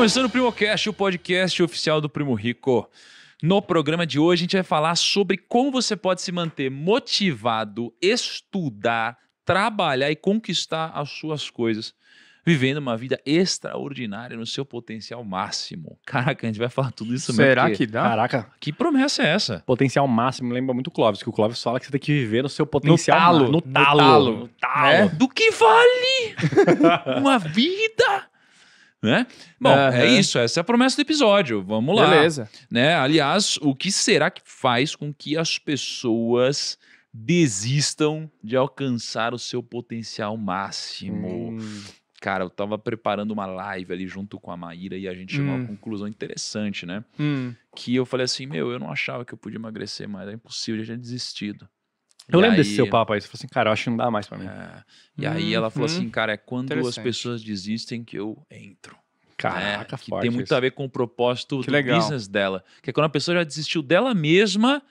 começando o Primocast, o podcast oficial do Primo Rico. No programa de hoje, a gente vai falar sobre como você pode se manter motivado, estudar, trabalhar e conquistar as suas coisas, vivendo uma vida extraordinária no seu potencial máximo. Caraca, a gente vai falar tudo isso mesmo. Será porque... que dá? Caraca. Que promessa é essa? Potencial máximo lembra muito o Clóvis, que o Clóvis fala que você tem que viver no seu potencial No talo. No talo. No talo. No talo. Né? Do que vale uma vida? né? Bom, uhum. é isso, essa é a promessa do episódio. Vamos lá. Beleza. Né? Aliás, o que será que faz com que as pessoas desistam de alcançar o seu potencial máximo? Hum. Cara, eu tava preparando uma live ali junto com a Maíra e a gente chegou hum. a uma conclusão interessante, né? Hum. Que eu falei assim: meu, eu não achava que eu podia emagrecer mais, é impossível, já tinha desistido. Eu e lembro aí... desse seu papo aí. Você falou assim, cara, eu acho que não dá mais pra mim. É. E hum, aí ela falou hum, assim, cara, é quando as pessoas desistem que eu entro. Né? Caraca, né? Que tem muito isso. a ver com o propósito que do legal. business dela. Que é quando a pessoa já desistiu dela mesma,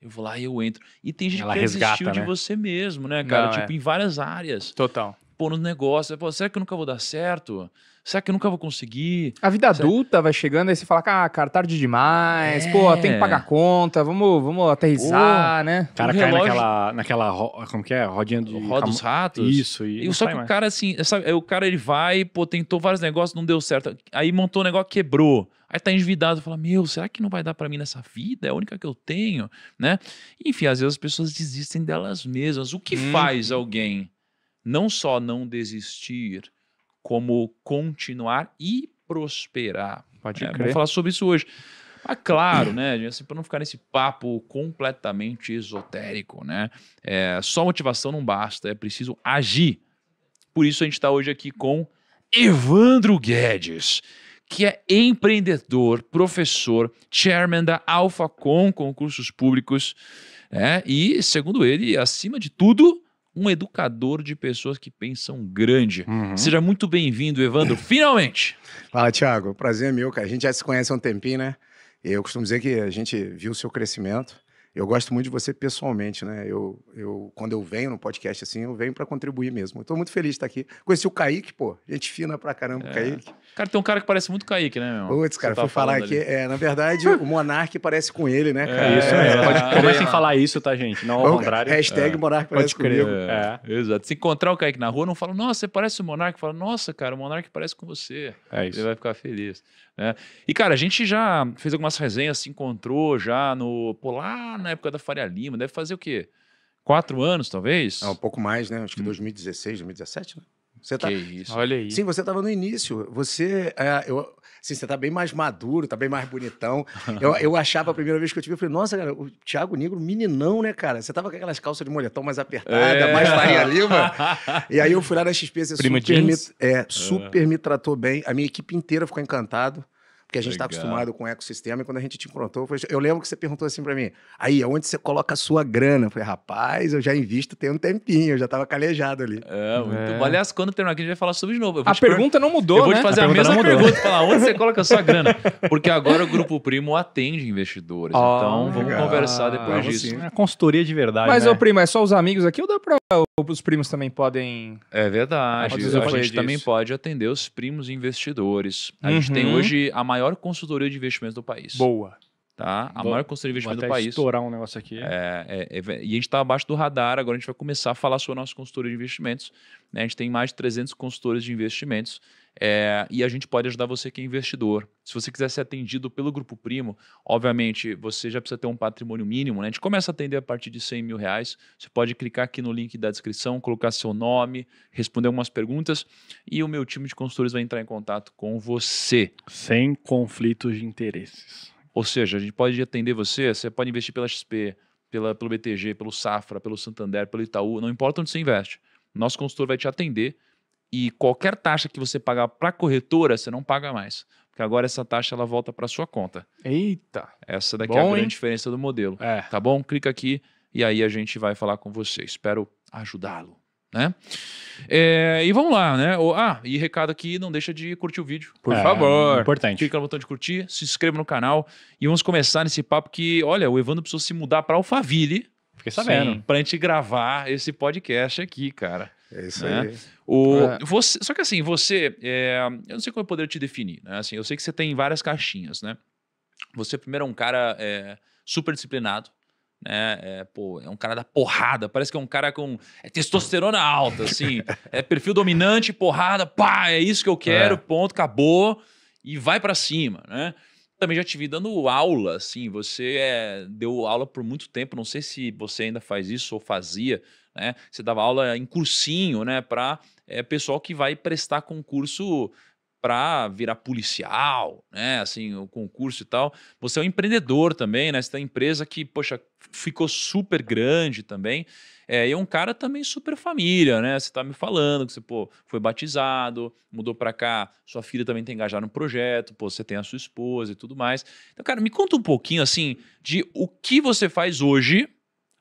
eu vou lá e eu entro. E tem gente ela que resgata, desistiu né? de você mesmo, né, cara? Não, é. tipo, é. em várias áreas. Total. Pô, no negócio. Pô, será que eu nunca vou dar certo? será que eu nunca vou conseguir? A vida será... adulta vai chegando aí você fala, ah, cara, tarde demais, é. pô, tem que é. pagar conta, vamos, vamos aterrissar, né? O cara o cai relógio... naquela, naquela, como que é? Rodinha do... Roda dos ratos. Isso. E, e só que mais. o cara, assim, sabe, é, o cara, ele vai, pô, tentou vários negócios, não deu certo. Aí montou um negócio, quebrou. Aí tá endividado, fala, meu, será que não vai dar para mim nessa vida? É a única que eu tenho, né? Enfim, às vezes as pessoas desistem delas mesmas. O que hum. faz alguém não só não desistir, como continuar e prosperar. Pode é, Vamos falar sobre isso hoje. Ah, claro, né? Assim, para não ficar nesse papo completamente esotérico, né? É, só motivação não basta, é preciso agir. Por isso a gente está hoje aqui com Evandro Guedes, que é empreendedor, professor, chairman da com Concursos Públicos, né? E, segundo ele, acima de tudo, um educador de pessoas que pensam grande. Uhum. Seja muito bem-vindo, Evandro, finalmente! Fala, Thiago. Prazer é meu, cara. A gente já se conhece há um tempinho, né? Eu costumo dizer que a gente viu o seu crescimento. Eu gosto muito de você pessoalmente, né? Eu, eu quando eu venho no podcast assim, eu venho para contribuir mesmo. Estou muito feliz de estar aqui. Conheci o Kaique, pô. Gente fina pra caramba, é. o Kaique. Cara, tem um cara que parece muito Kaique, né, meu? Putz, cara, foi tá falar aqui. que, é, na verdade, o Monark parece com ele, né, cara? É, isso É, é, comecem a falar isso, tá, gente? Não ao contrário. Hashtag é. Monark parece comigo. É. é, exato. Se encontrar o Kaique na rua, não fala, nossa, você parece o Monark. Fala, nossa, cara, o Monark parece com você. É isso. Ele vai ficar feliz. Né? E, cara, a gente já fez algumas resenhas, se encontrou já no... Pô, lá na época da Faria Lima, deve fazer o quê? Quatro anos, talvez? É, um pouco mais, né? Acho que hum. 2016, 2017, né? Você tá... Que isso. Olha aí. Sim, você estava no início. Você. É, eu, assim, você tá bem mais maduro, tá bem mais bonitão. eu, eu achava a primeira vez que eu te vi, eu falei, nossa, cara, o Thiago Negro, meninão, né, cara? Você tava com aquelas calças de moletom mais apertada, é. mais Faria Lima. e aí eu fui lá na XP, você Prima super, me, é, é, super é. me tratou bem. A minha equipe inteira ficou encantada porque a gente está acostumado com o ecossistema e quando a gente te encontrou, foi... eu lembro que você perguntou assim para mim, aí, onde você coloca a sua grana? Eu falei, rapaz, eu já invisto tem um tempinho, eu já estava calejado ali. É, muito é. bom. Aliás, quando terminar aqui, a gente vai falar sobre de novo. A pergunta per... não mudou, Eu vou né? te fazer a, a mesma pergunta, falar, onde você coloca a sua grana? Porque agora o Grupo Primo atende investidores, oh, então legal. vamos conversar depois ah, disso. Assim, é consultoria de verdade, Mas, né? ô Primo, é só os amigos aqui ou dá para os primos também podem. É verdade. Pode a gente disso. também pode atender os primos investidores. A uhum. gente tem uhum. hoje a maior consultoria de investimentos do país. Boa. Tá? A maior consultoria de investimentos do país. estourar um negócio aqui. É, é, é, é e a gente está abaixo do radar, agora a gente vai começar a falar sobre a nossa consultoria de investimentos. Né? A gente tem mais de 300 consultores de investimentos é, e a gente pode ajudar você que é investidor. Se você quiser ser atendido pelo Grupo Primo, obviamente você já precisa ter um patrimônio mínimo. Né? A gente começa a atender a partir de 100 mil reais. Você pode clicar aqui no link da descrição, colocar seu nome, responder algumas perguntas e o meu time de consultores vai entrar em contato com você. Sem conflitos de interesses. Ou seja, a gente pode atender você, você pode investir pela XP, pela, pelo BTG, pelo Safra, pelo Santander, pelo Itaú, não importa onde você investe. Nosso consultor vai te atender e qualquer taxa que você pagar para a corretora, você não paga mais. Porque agora essa taxa ela volta para sua conta. Eita! Essa daqui bom, é a grande hein? diferença do modelo. É. Tá bom? Clica aqui e aí a gente vai falar com você. Espero ajudá-lo. Né? É, e vamos lá, né? Ah, e recado aqui, não deixa de curtir o vídeo, por é, favor. Importante. Clica no botão de curtir, se inscreva no canal e vamos começar nesse papo que, olha, o Evandro precisou se mudar para Alphaville. Fiquei sabendo. Sim, pra gente gravar esse podcast aqui, cara. É isso né? aí. O, é. você, só que assim, você. É, eu não sei como eu poderia te definir, né? Assim, eu sei que você tem várias caixinhas, né? Você primeiro é um cara é, super disciplinado. Né? É, pô, é um cara da porrada, parece que é um cara com é testosterona alta, assim, é perfil dominante, porrada, pá, é isso que eu quero, é. ponto, acabou, e vai para cima, né? também já te vi dando aula, assim, você é, deu aula por muito tempo, não sei se você ainda faz isso ou fazia, né? Você dava aula em cursinho, né? Para é, eh, pessoal que vai prestar concurso para virar policial, né? Assim, o concurso e tal. Você é um empreendedor também, né? Você tem uma empresa que, poxa, ficou super grande também. É, e é um cara também super família, né? Você tá me falando que você, pô, foi batizado, mudou para cá, sua filha também tem engajada no projeto, pô, você tem a sua esposa e tudo mais. Então, cara, me conta um pouquinho, assim, de o que você faz hoje,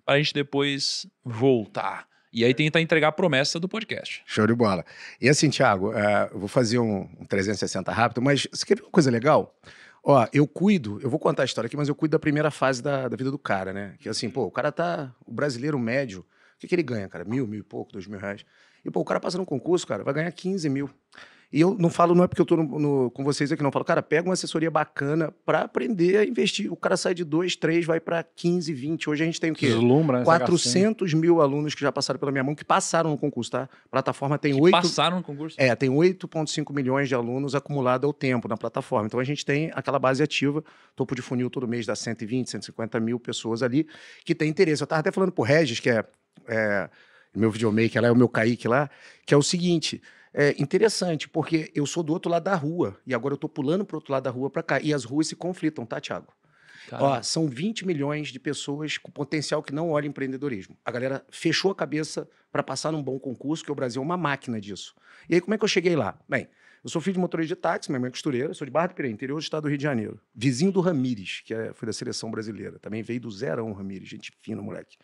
para a gente depois voltar. E aí tentar entregar a promessa do podcast. Show de bola. E assim, Thiago, uh, vou fazer um, um 360 rápido, mas você quer ver uma coisa legal? Ó, eu cuido, eu vou contar a história aqui, mas eu cuido da primeira fase da, da vida do cara, né? Que assim, pô, o cara tá. O brasileiro médio, o que, que ele ganha, cara? Mil, mil e pouco, dois mil reais. E, pô, o cara passa num concurso, cara, vai ganhar 15 mil. E eu não falo, não é porque eu estou com vocês aqui, não. falo, cara, pega uma assessoria bacana para aprender a investir. O cara sai de 2, 3, vai para 15, 20. Hoje a gente tem o quê? Deslumbra, 400 né, mil alunos que já passaram pela minha mão, que passaram no concurso, tá? A plataforma tem que 8. Passaram no concurso? É, tem 8,5 milhões de alunos acumulados ao tempo na plataforma. Então a gente tem aquela base ativa, topo de funil todo mês dá 120, 150 mil pessoas ali que tem interesse. Eu estava até falando o Regis, que é, é meu videomaker lá, é o meu Kaique lá, que é o seguinte é interessante, porque eu sou do outro lado da rua e agora eu tô pulando para o outro lado da rua para cá. E as ruas se conflitam, tá, Tiago? Ó, são 20 milhões de pessoas com potencial que não olham empreendedorismo. A galera fechou a cabeça para passar num bom concurso, que o Brasil é uma máquina disso. E aí, como é que eu cheguei lá? Bem, eu sou filho de motorista de táxi, minha mãe é costureira, sou de Barra do Piranha, interior do estado do Rio de Janeiro. Vizinho do Ramires, que é, foi da seleção brasileira. Também veio do zero Zerão Ramires, gente fina, moleque.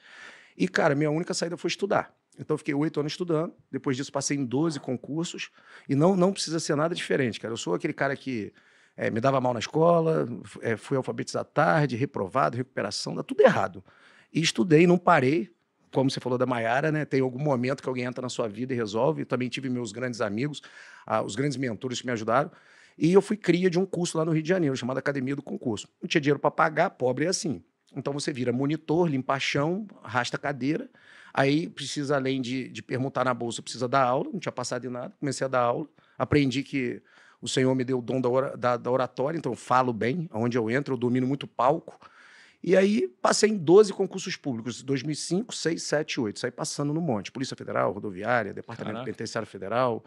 E, cara, minha única saída foi estudar. Então, fiquei oito anos estudando. Depois disso, passei em 12 concursos. E não, não precisa ser nada diferente, cara. Eu sou aquele cara que é, me dava mal na escola, é, fui alfabetizado tarde, reprovado, recuperação, dá tudo errado. E estudei, não parei. Como você falou da Maiara, né? Tem algum momento que alguém entra na sua vida e resolve. também tive meus grandes amigos, ah, os grandes mentores que me ajudaram. E eu fui cria de um curso lá no Rio de Janeiro, chamado Academia do Concurso. Não tinha dinheiro para pagar, pobre é assim. Então você vira monitor, limpa chão, arrasta cadeira Aí precisa, além de, de permutar na bolsa, precisa dar aula, não tinha passado em nada, comecei a dar aula, aprendi que o Senhor me deu o dom da, or, da, da oratória, então eu falo bem, aonde eu entro, eu domino muito palco. E aí passei em 12 concursos públicos, 2005, 6, 7, 8. Saí passando no monte. Polícia Federal, Rodoviária, Departamento Penitenciário Federal.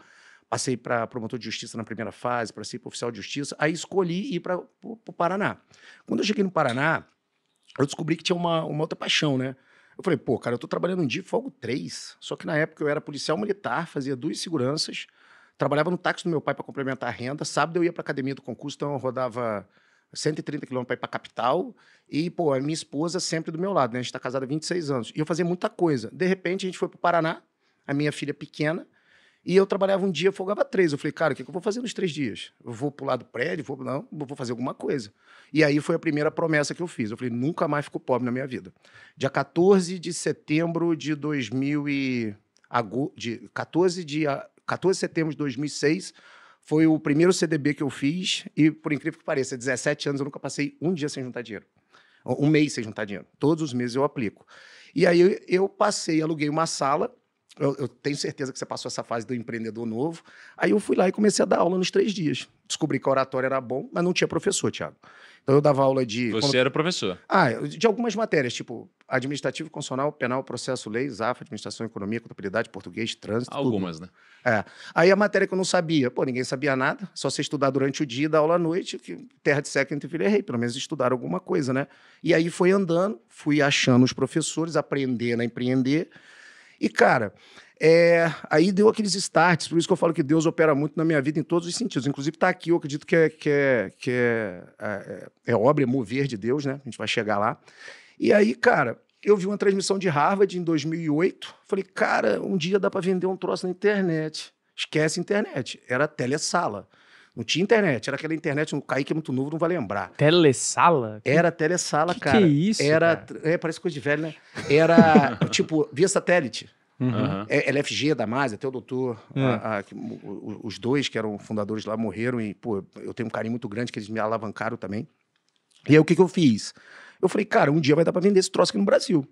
Passei para promotor de justiça na primeira fase, para ser oficial de justiça. Aí escolhi ir para o Paraná. Quando eu cheguei no Paraná, eu descobri que tinha uma, uma outra paixão, né? Eu falei, pô, cara, eu tô trabalhando um dia folgo três. Só que na época eu era policial militar, fazia duas seguranças, trabalhava no táxi do meu pai para complementar a renda. Sábado eu ia pra academia do concurso, então eu rodava 130 quilômetros para ir pra capital. E, pô, a minha esposa sempre do meu lado, né? A gente tá casada há 26 anos. E eu fazia muita coisa. De repente a gente foi pro Paraná, a minha filha pequena. E eu trabalhava um dia, folgava três. Eu falei, cara, o que, eu vou fazer nos três dias? Eu vou pular do prédio? Vou, não, vou fazer alguma coisa. E aí foi a primeira promessa que eu fiz. Eu falei, nunca mais fico pobre na minha vida. Dia 14 de setembro de 2000 e... De 14 de, 14 de setembro de 2006 foi o primeiro CDB que eu fiz. E, por incrível que pareça, 17 anos eu nunca passei um dia sem juntar dinheiro. Um mês sem juntar dinheiro. Todos os meses eu aplico. E aí eu passei, aluguei uma sala eu, eu, tenho certeza que você passou essa fase do empreendedor novo. Aí eu fui lá e comecei a dar aula nos três dias. Descobri que a oratória era bom, mas não tinha professor, Tiago. Então eu dava aula de. Você quando... era professor? Ah, de algumas matérias, tipo administrativo, constitucional, penal, processo, lei, ZAF, administração, economia, contabilidade, português, trânsito. Algumas, tudo. né? É. Aí a matéria que eu não sabia, pô, ninguém sabia nada, só você estudar durante o dia, e dar aula à noite, que terra de seca entre filha e rei, pelo menos estudar alguma coisa, né? E aí foi andando, fui achando os professores, aprendendo a empreender. E, cara, é, aí deu aqueles starts, por isso que eu falo que Deus opera muito na minha vida em todos os sentidos. Inclusive, tá aqui, eu acredito que é, que é, que é, é, é obra, é mover de Deus, né? A gente vai chegar lá. E aí, cara, eu vi uma transmissão de Harvard em 2008. Falei, cara, um dia dá para vender um troço na internet. Esquece internet. Era telesala. Não tinha internet, era aquela internet, o Kaique é muito novo, não vai lembrar. Telesala? Era telesala, que é cara. Que isso? Era. Cara? É, parece coisa de velho, né? Era, tipo, via satélite. Uhum. É, LFG da mais, até o doutor, é. a, a, os dois que eram fundadores lá morreram e, pô, eu tenho um carinho muito grande que eles me alavancaram também. E aí o que, que eu fiz? Eu falei, cara, um dia vai dar para vender esse troço aqui no Brasil.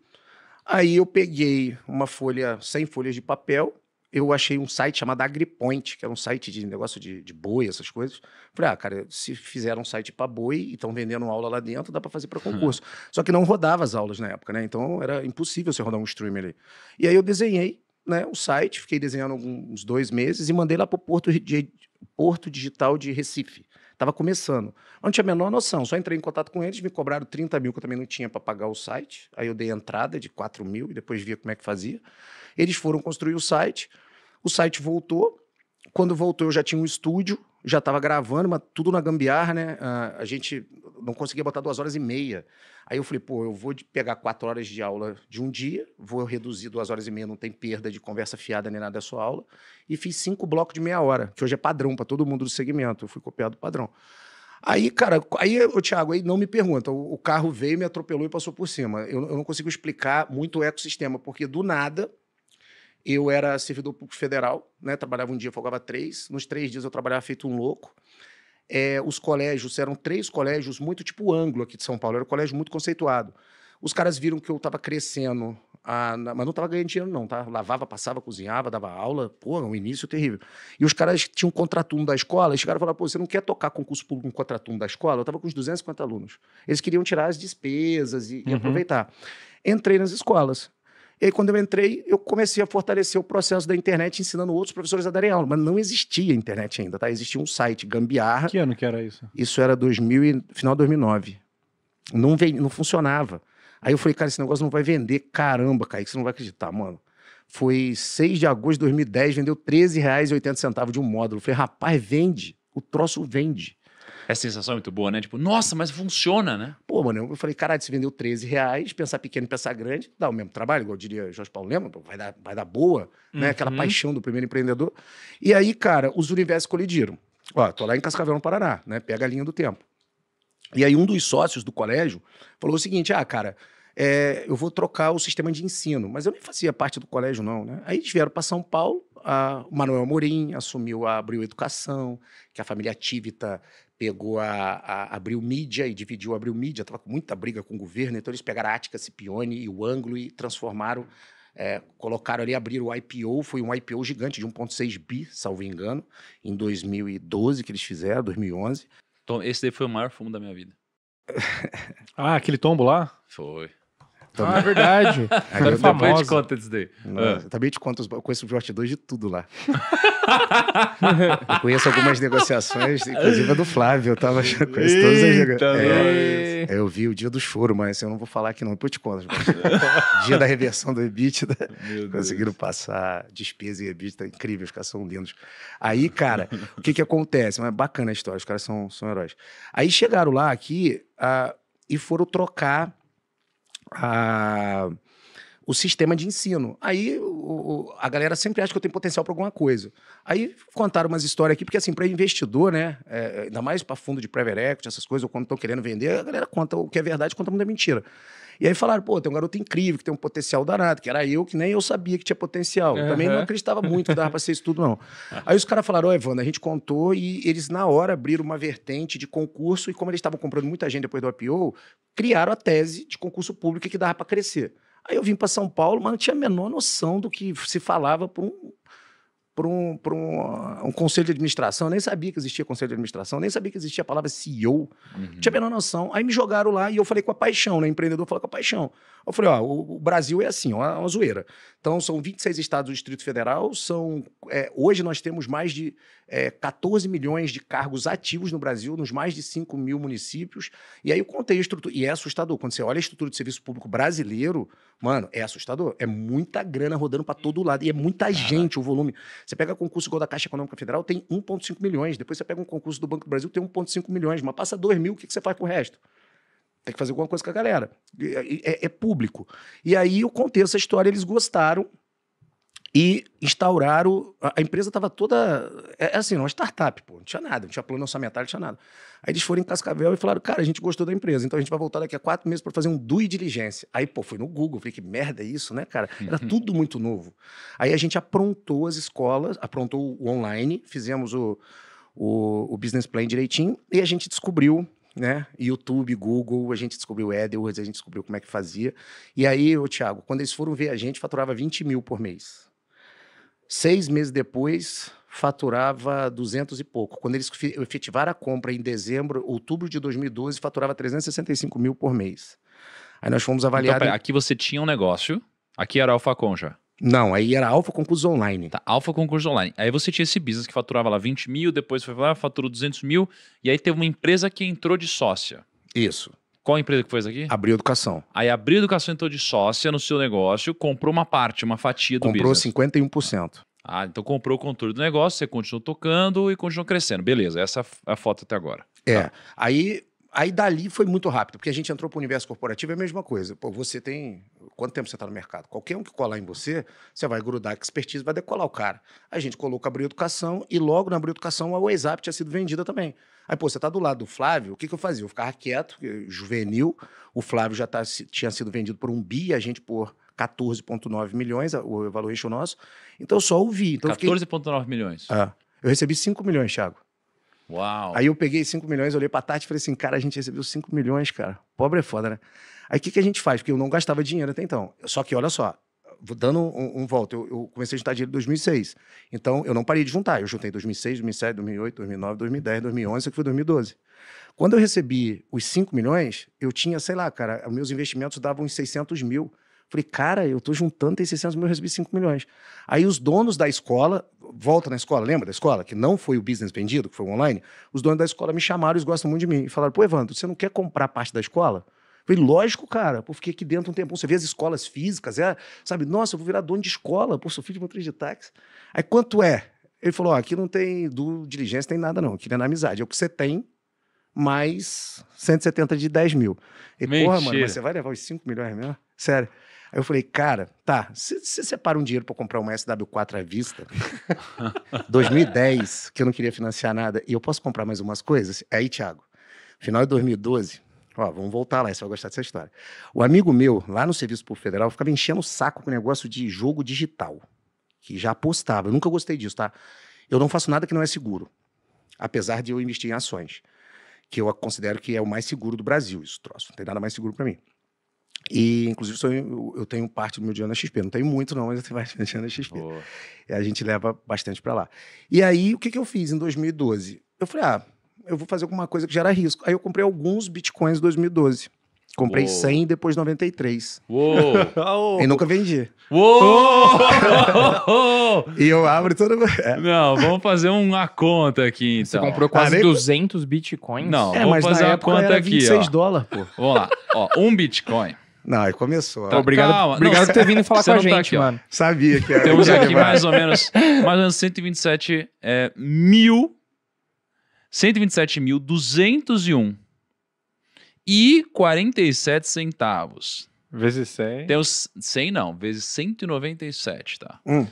Aí eu peguei uma folha, 100 folhas de papel, eu achei um site chamado AgriPoint, que era um site de negócio de, de boi, essas coisas. Falei, ah, cara, se fizeram um site para boi e estão vendendo aula lá dentro, dá para fazer para hum. concurso. Só que não rodava as aulas na época, né? Então era impossível você rodar um streamer ali. E aí eu desenhei né, o site, fiquei desenhando uns dois meses e mandei lá para o Porto, Porto Digital de Recife. Estava começando. Não tinha a menor noção, só entrei em contato com eles, me cobraram 30 mil, que eu também não tinha para pagar o site. Aí eu dei entrada de 4 mil e depois via como é que fazia. Eles foram construir o site, o site voltou. Quando voltou, eu já tinha um estúdio, já estava gravando, mas tudo na gambiarra, né? Ah, a gente não conseguia botar duas horas e meia. Aí eu falei, pô, eu vou pegar quatro horas de aula de um dia, vou reduzir duas horas e meia, não tem perda de conversa fiada nem nada da é sua aula. E fiz cinco blocos de meia hora, que hoje é padrão para todo mundo do segmento. Eu fui copiado do padrão. Aí, cara, aí, o Thiago, aí não me pergunta. O, o carro veio, me atropelou e passou por cima. Eu, eu não consigo explicar muito o ecossistema, porque do nada eu era servidor público federal, né? Trabalhava um dia, folgava três. Nos três dias eu trabalhava feito um louco. É, os colégios, eram três colégios muito tipo ângulo aqui de São Paulo, era um colégio muito conceituado. Os caras viram que eu estava crescendo, a, na, mas não estava ganhando dinheiro não, tá? Lavava, passava, cozinhava, dava aula, pô, um início terrível. E os caras tinham um contraturno da escola, e chegaram e falaram, pô, você não quer tocar concurso público com um contraturno da escola? Eu estava com uns 250 alunos. Eles queriam tirar as despesas e, uhum. e aproveitar. Entrei nas escolas. E aí, quando eu entrei, eu comecei a fortalecer o processo da internet, ensinando outros professores a darem aula. Mas não existia internet ainda, tá? Existia um site, Gambiarra. Que ano que era isso? Isso era 2000 e... final de 2009. Não, vem, não funcionava. Aí eu falei, cara, esse negócio não vai vender. Caramba, cara, você não vai acreditar, mano. Foi 6 de agosto de 2010, vendeu R$13,80 de um módulo. Eu falei, rapaz, vende. O troço vende. Essa sensação é muito boa, né? Tipo, nossa, mas funciona, né? Pô, mano, eu falei, caralho, se vendeu 13 reais, pensar pequeno e pensar grande, dá o mesmo trabalho, igual diria Jorge Paulo Lema, vai dar, vai dar boa, né? uhum. né? Aquela paixão do primeiro empreendedor. E aí, cara, os universos colidiram. Ó, tô lá em Cascavel, no Paraná, né? Pega a linha do tempo. E aí um dos sócios do colégio falou o seguinte, ah, cara, é, eu vou trocar o sistema de ensino. Mas eu nem fazia parte do colégio, não, né? Aí eles vieram para São Paulo, a Manuel Amorim assumiu a Educação, que a família Tívita pegou a, a Mídia e dividiu a Mídia, estava com muita briga com o governo, então eles pegaram a Ática, Cipione e o Anglo e transformaram, é, colocaram ali, abriram o IPO, foi um IPO gigante de 1,6 bi, salvo engano, em 2012 que eles fizeram, 2011. então esse daí foi o maior fumo da minha vida. ah, aquele tombo lá? Foi. Também. Ah, é verdade. Agora, depois te conta disso daí. Também te conto, eu conheço o Jorge 2 de tudo lá. eu conheço algumas negociações, inclusive a do Flávio, eu tava com todas as negociações. É, eu vi o dia do choro, mas assim, eu não vou falar aqui não, depois te conto. dia da reversão do EBITDA, conseguiram Deus. passar despesa e EBITDA, tá incrível, os caras são lindos. Aí, cara, o que que acontece? Mas é bacana a história, os caras são, são heróis. Aí chegaram lá aqui uh, e foram trocar a... Uh, o sistema de ensino. Aí o, a galera sempre acha que eu tenho potencial para alguma coisa. Aí contaram umas histórias aqui, porque assim, para investidor, né? É, ainda mais para fundo de private equity, essas coisas, ou quando estão querendo vender, a galera conta o que é verdade, conta muita mentira. E aí falaram, pô, tem um garoto incrível, que tem um potencial danado, que era eu, que nem eu sabia que tinha potencial. Uhum. Também não acreditava muito que dava para ser isso tudo, não. Aí os caras falaram, ó, Evandro, a gente contou e eles, na hora, abriram uma vertente de concurso e como eles estavam comprando muita gente depois do IPO, criaram a tese de concurso público que dava para crescer. Aí eu vim para São Paulo, mas não tinha a menor noção do que se falava para um, por um, por um, ah, um, conselho de administração. Eu nem sabia que existia conselho de administração, nem sabia que existia a palavra CEO. Uhum. Tinha a menor noção. Aí me jogaram lá e eu falei com a paixão, né? Empreendedor fala com a paixão. Eu falei, ó, o, o Brasil é assim, ó, é uma zoeira. Então, são 26 estados do Distrito Federal, são... É, hoje nós temos mais de é, 14 milhões de cargos ativos no Brasil, nos mais de 5 mil municípios. E aí eu contei a estrutura, e é assustador, quando você olha a estrutura de serviço público brasileiro, Mano, é assustador. É muita grana rodando para todo lado. E é muita Caraca. gente o volume. Você pega concurso igual da Caixa Econômica Federal, tem 1,5 milhões. Depois você pega um concurso do Banco do Brasil, tem 1,5 milhões. Mas passa 2 mil, o que, que você faz com o resto? Tem que fazer alguma coisa com a galera. É, é, é público. E aí eu contei essa história, eles gostaram e instauraram. A empresa estava toda. É, é assim, uma startup, pô. Não tinha nada, não tinha plano orçamentário, não tinha nada. Aí eles foram em Cascavel e falaram: cara, a gente gostou da empresa, então a gente vai voltar daqui a quatro meses para fazer um due diligência. Aí, pô, foi no Google, falei: que merda é isso, né, cara? Era uhum. tudo muito novo. Aí a gente aprontou as escolas, aprontou o online, fizemos o, o, o business plan direitinho e a gente descobriu né? YouTube, Google, a gente descobriu AdWords, a gente descobriu como é que fazia. E aí, o Thiago, quando eles foram ver a gente, faturava 20 mil por mês. Seis meses depois, faturava 200 e pouco. Quando eles efetivaram a compra em dezembro, outubro de 2012, faturava 365 mil por mês. Aí nós fomos então, avaliar. Então, aqui você tinha um negócio, aqui era Alfa Conja. Não, aí era Alfa Concurso Online. Tá, Alfa Concurso Online. Aí você tinha esse business que faturava lá 20 mil, depois foi lá, faturou 200 mil, e aí teve uma empresa que entrou de sócia. Isso. Qual a empresa que fez aqui? Abriu Educação. Aí Abriu Educação entrou de sócia no seu negócio, comprou uma parte, uma fatia do comprou business. Comprou 51%. Ah, então comprou o controle do negócio, você continuou tocando e continuou crescendo. Beleza, essa é a foto até agora. É. Tá. Aí, aí dali foi muito rápido, porque a gente entrou para o universo corporativo, é a mesma coisa. Pô, você tem Quanto tempo você está no mercado? Qualquer um que colar em você, você vai grudar com expertise, vai decolar o cara. A gente colocou a Abril Educação e logo na Abril Educação a WhatsApp tinha sido vendida também. Aí, pô, você tá do lado do Flávio, o que, que eu fazia? Eu ficava quieto, juvenil, o Flávio já tá, tinha sido vendido por um bi, a gente por 14,9 milhões, o evaluation nosso. Então eu só ouvi. Então 14,9 fiquei... milhões? Ah, eu recebi 5 milhões, Thiago. Uau. Aí eu peguei 5 milhões, olhei pra Tati e falei assim, cara, a gente recebeu 5 milhões, cara. Pobre é foda, né? Aí o que, que a gente faz? Porque eu não gastava dinheiro até então. Só que olha só, dando um, um volta, eu, eu, comecei a juntar dinheiro em 2006. Então eu não parei de juntar. Eu juntei 2006, 2007, 2008, 2009, 2010, 2011, que foi 2012. Quando eu recebi os 5 milhões, eu tinha, sei lá, cara, meus investimentos davam uns 600 mil. Falei, cara, eu tô juntando, tem 600 mil, eu recebi 5 milhões. Aí os donos da escola, volta na escola, lembra da escola? Que não foi o business vendido, que foi online. Os donos da escola me chamaram, eles gostam muito de mim. E falaram, pô, Evandro, você não quer comprar parte da escola? Falei, lógico, cara, pô, fiquei aqui dentro um tempo. Você vê as escolas físicas, é, sabe? Nossa, eu vou virar dono de escola, pô, sou filho de motorista de táxi. Aí quanto é? Ele falou: ó, aqui não tem do diligência, tem nada, não. Aqui não é na amizade. É o que você tem, mais 170 de 10 mil. E, porra, mano, mas você vai levar os 5 milhões mesmo? Sério. Aí eu falei, cara, tá, você separa um dinheiro para comprar uma SW4 à vista? 2010, que eu não queria financiar nada, e eu posso comprar mais umas coisas? Aí, Thiago, final de 2012, ó, vamos voltar lá, você vai gostar dessa história. O amigo meu, lá no Serviço Público Federal, ficava enchendo o saco com o negócio de jogo digital, que já apostava. Eu nunca gostei disso, tá? Eu não faço nada que não é seguro, apesar de eu investir em ações, que eu considero que é o mais seguro do Brasil, isso troço. Não tem nada mais seguro para mim. E, inclusive, sou, eu tenho parte do meu dinheiro na XP. Não tenho muito, não, mas eu tenho mais dinheiro na XP. Boa. E a gente leva bastante para lá. E aí, o que, que eu fiz em 2012? Eu falei, ah, eu vou fazer alguma coisa que gera risco. Aí eu comprei alguns bitcoins em 2012. Comprei Uou. 100 e depois 93. Uou! e nunca vendi. Uou! e eu abro toda. É. Não, vamos fazer uma conta aqui. Então. Você comprou quase ah, 200 bitcoins? Não, é, vamos fazer uma conta aqui. 26 dólares, pô. Vamos lá. Ó, um bitcoin não, aí começou. Tá, obrigado calma. obrigado não, por ter vindo falar com a tá gente, tá aqui, mano. Sabia que era. Temos aqui mais ou menos, mais ou menos 127 é, mil. 127.201 e 47 centavos. Vezes 100. Temos 100 não, vezes 197, tá? Hum.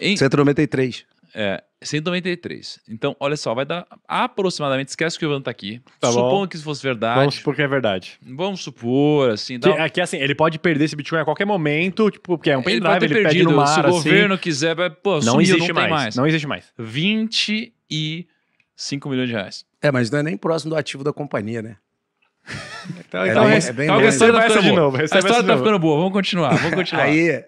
Em... 193. É, 193. Então, olha só, vai dar aproximadamente. Esquece que o Ivan tá aqui. Tá Supondo que isso fosse verdade. Vamos supor que é verdade. Vamos supor, assim. Dá... Que, aqui, assim, ele pode perder esse Bitcoin a qualquer momento, tipo, porque é um pendrive, ele, pode ter ele perdido, pede no mar, Se o assim, governo quiser, vai, pô, não sumiu, existe não mais, mais, Não existe mais. 25 milhões de reais. É, mas não é nem próximo do ativo da companhia, né? então, é, então, então é, é bem, é bem, bem, bem, bem, bem, bem, bem, bem, bem, bem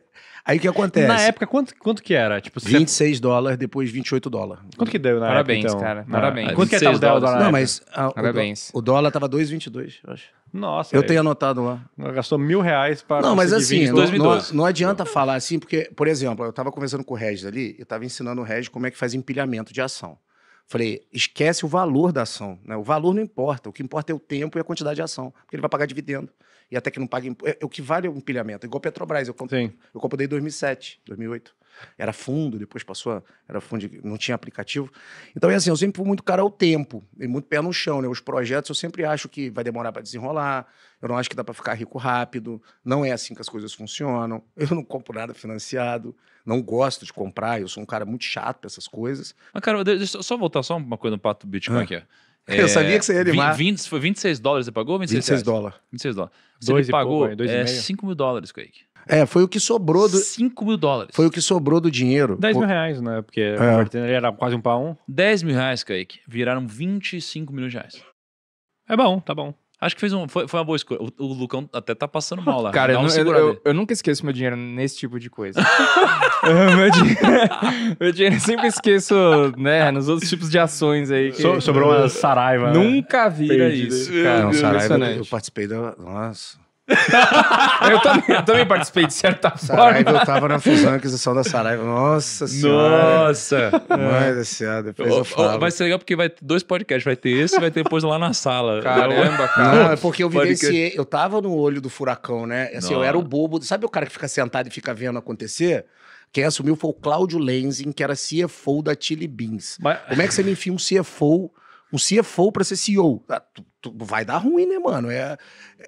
Aí o que acontece? Na época, quanto, quanto que era? Tipo, 26 você... dólares, depois 28 dólares. Quanto que deu na Parabéns, época, então? cara. Ah, parabéns. quanto que é tava dólares, dólar Não, mas a, Parabéns. O, o dólar tava 2,22, eu acho. Nossa. Eu aí. tenho anotado lá. Gastou mil reais para. Não, mas assim, não, não, não, adianta falar assim, porque, por exemplo, eu estava conversando com o Regis ali, eu estava ensinando o Regis como é que faz empilhamento de ação. Falei, esquece o valor da ação. Né? O valor não importa. O que importa é o tempo e a quantidade de ação. Porque ele vai pagar dividendo. E até que não pague. É, é o que vale o empilhamento. Igual Petrobras. Eu, comp... eu comprei em 2007, 2008. Era fundo, depois passou, a, era fundo, não tinha aplicativo. Então, é assim, eu sempre fui muito cara ao tempo, e muito pé no chão, né? Os projetos eu sempre acho que vai demorar para desenrolar, eu não acho que dá para ficar rico rápido, não é assim que as coisas funcionam. Eu não compro nada financiado, não gosto de comprar, eu sou um cara muito chato para essas coisas. Mas, cara, deixa eu só voltar só uma coisa no pato do Bitcoin ah. aqui. É, eu sabia é, que você ia animar. 20, foi 26 dólares você pagou? 26, 26 dólares. 26 dólares. Você dois pagou pouco, é, 5 mil dólares, Kaique. É, foi o que sobrou do. 5 mil dólares. Foi o que sobrou do dinheiro. 10 mil reais, né? Porque é. a era quase um para um. 10 mil reais, Kaique. Viraram 25 mil reais. É bom, tá bom. Acho que fez um, foi, foi uma boa escolha. O, o, Lucão até tá passando mal lá. Cara, um eu, eu, eu, nunca esqueço meu dinheiro nesse tipo de coisa. meu, dinheiro, meu dinheiro eu sempre esqueço, né, nos outros tipos de ações aí. So, sobrou uma saraiva. Né? Nunca vira isso, é, cara. Não, saraiva, eu participei da... Nossa eu, também, eu, também, participei de certa Saraiva, forma. Eu tava na fusão e aquisição da Saraiva. Nossa senhora. Nossa. Mas do céu, depois eu, eu falo. Vai ser legal porque vai ter dois podcasts. Vai ter esse e vai ter depois lá na sala. Caramba, cara. Não, é porque eu vivenciei. Eu tava no olho do furacão, né? Assim, eu era o bobo. Sabe o cara que fica sentado e fica vendo acontecer? Quem assumiu foi o Cláudio Lenzing, que era CFO da Chili Beans. Mas... Como é que você me enfia um CFO, um CFO para ser CEO? Ah, tu, vai dar ruim, né, mano? É,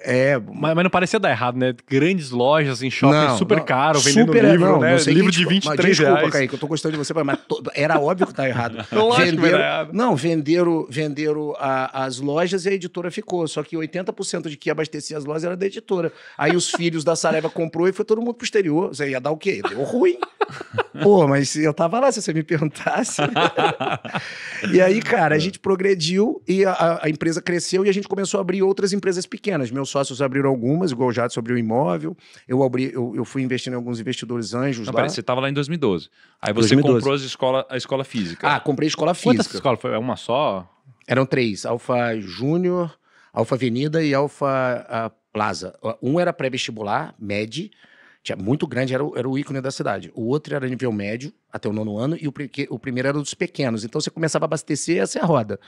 é... Mas, mas não parecia dar errado, né? Grandes lojas em shopping, não, super não, caro, vendendo super, livro, não, né? Não livro que, de 23 mas, desculpa, aí Kaique, eu tô gostando de você, mas to... era óbvio que tá errado. venderam, errado. Não, venderam, venderam a, as lojas e a editora ficou, só que 80% de que abastecia as lojas era da editora. Aí os filhos da Saraiva comprou e foi todo mundo pro exterior. Você ia dar o quê? Deu ruim. Pô, mas eu tava lá, se você me perguntasse. e aí, cara, a gente progrediu e a, a empresa cresceu cresceu e a gente começou a abrir outras empresas pequenas. Meus sócios abriram algumas, igual o Jato sobre o imóvel. Eu, abri, eu, eu, fui investindo em alguns investidores anjos Não, lá. você estava lá em 2012. Aí você 2012. comprou escola, a escola física. Ah, comprei escola física. Quantas escolas? Foi uma só? Eram três. Alfa Júnior, Alfa Avenida e Alfa ah, Plaza. Um era pré-vestibular, MED. Tinha muito grande, era o, era o ícone da cidade. O outro era nível médio, até o nono ano, e o, o primeiro era dos pequenos. Então você começava a abastecer essa é a roda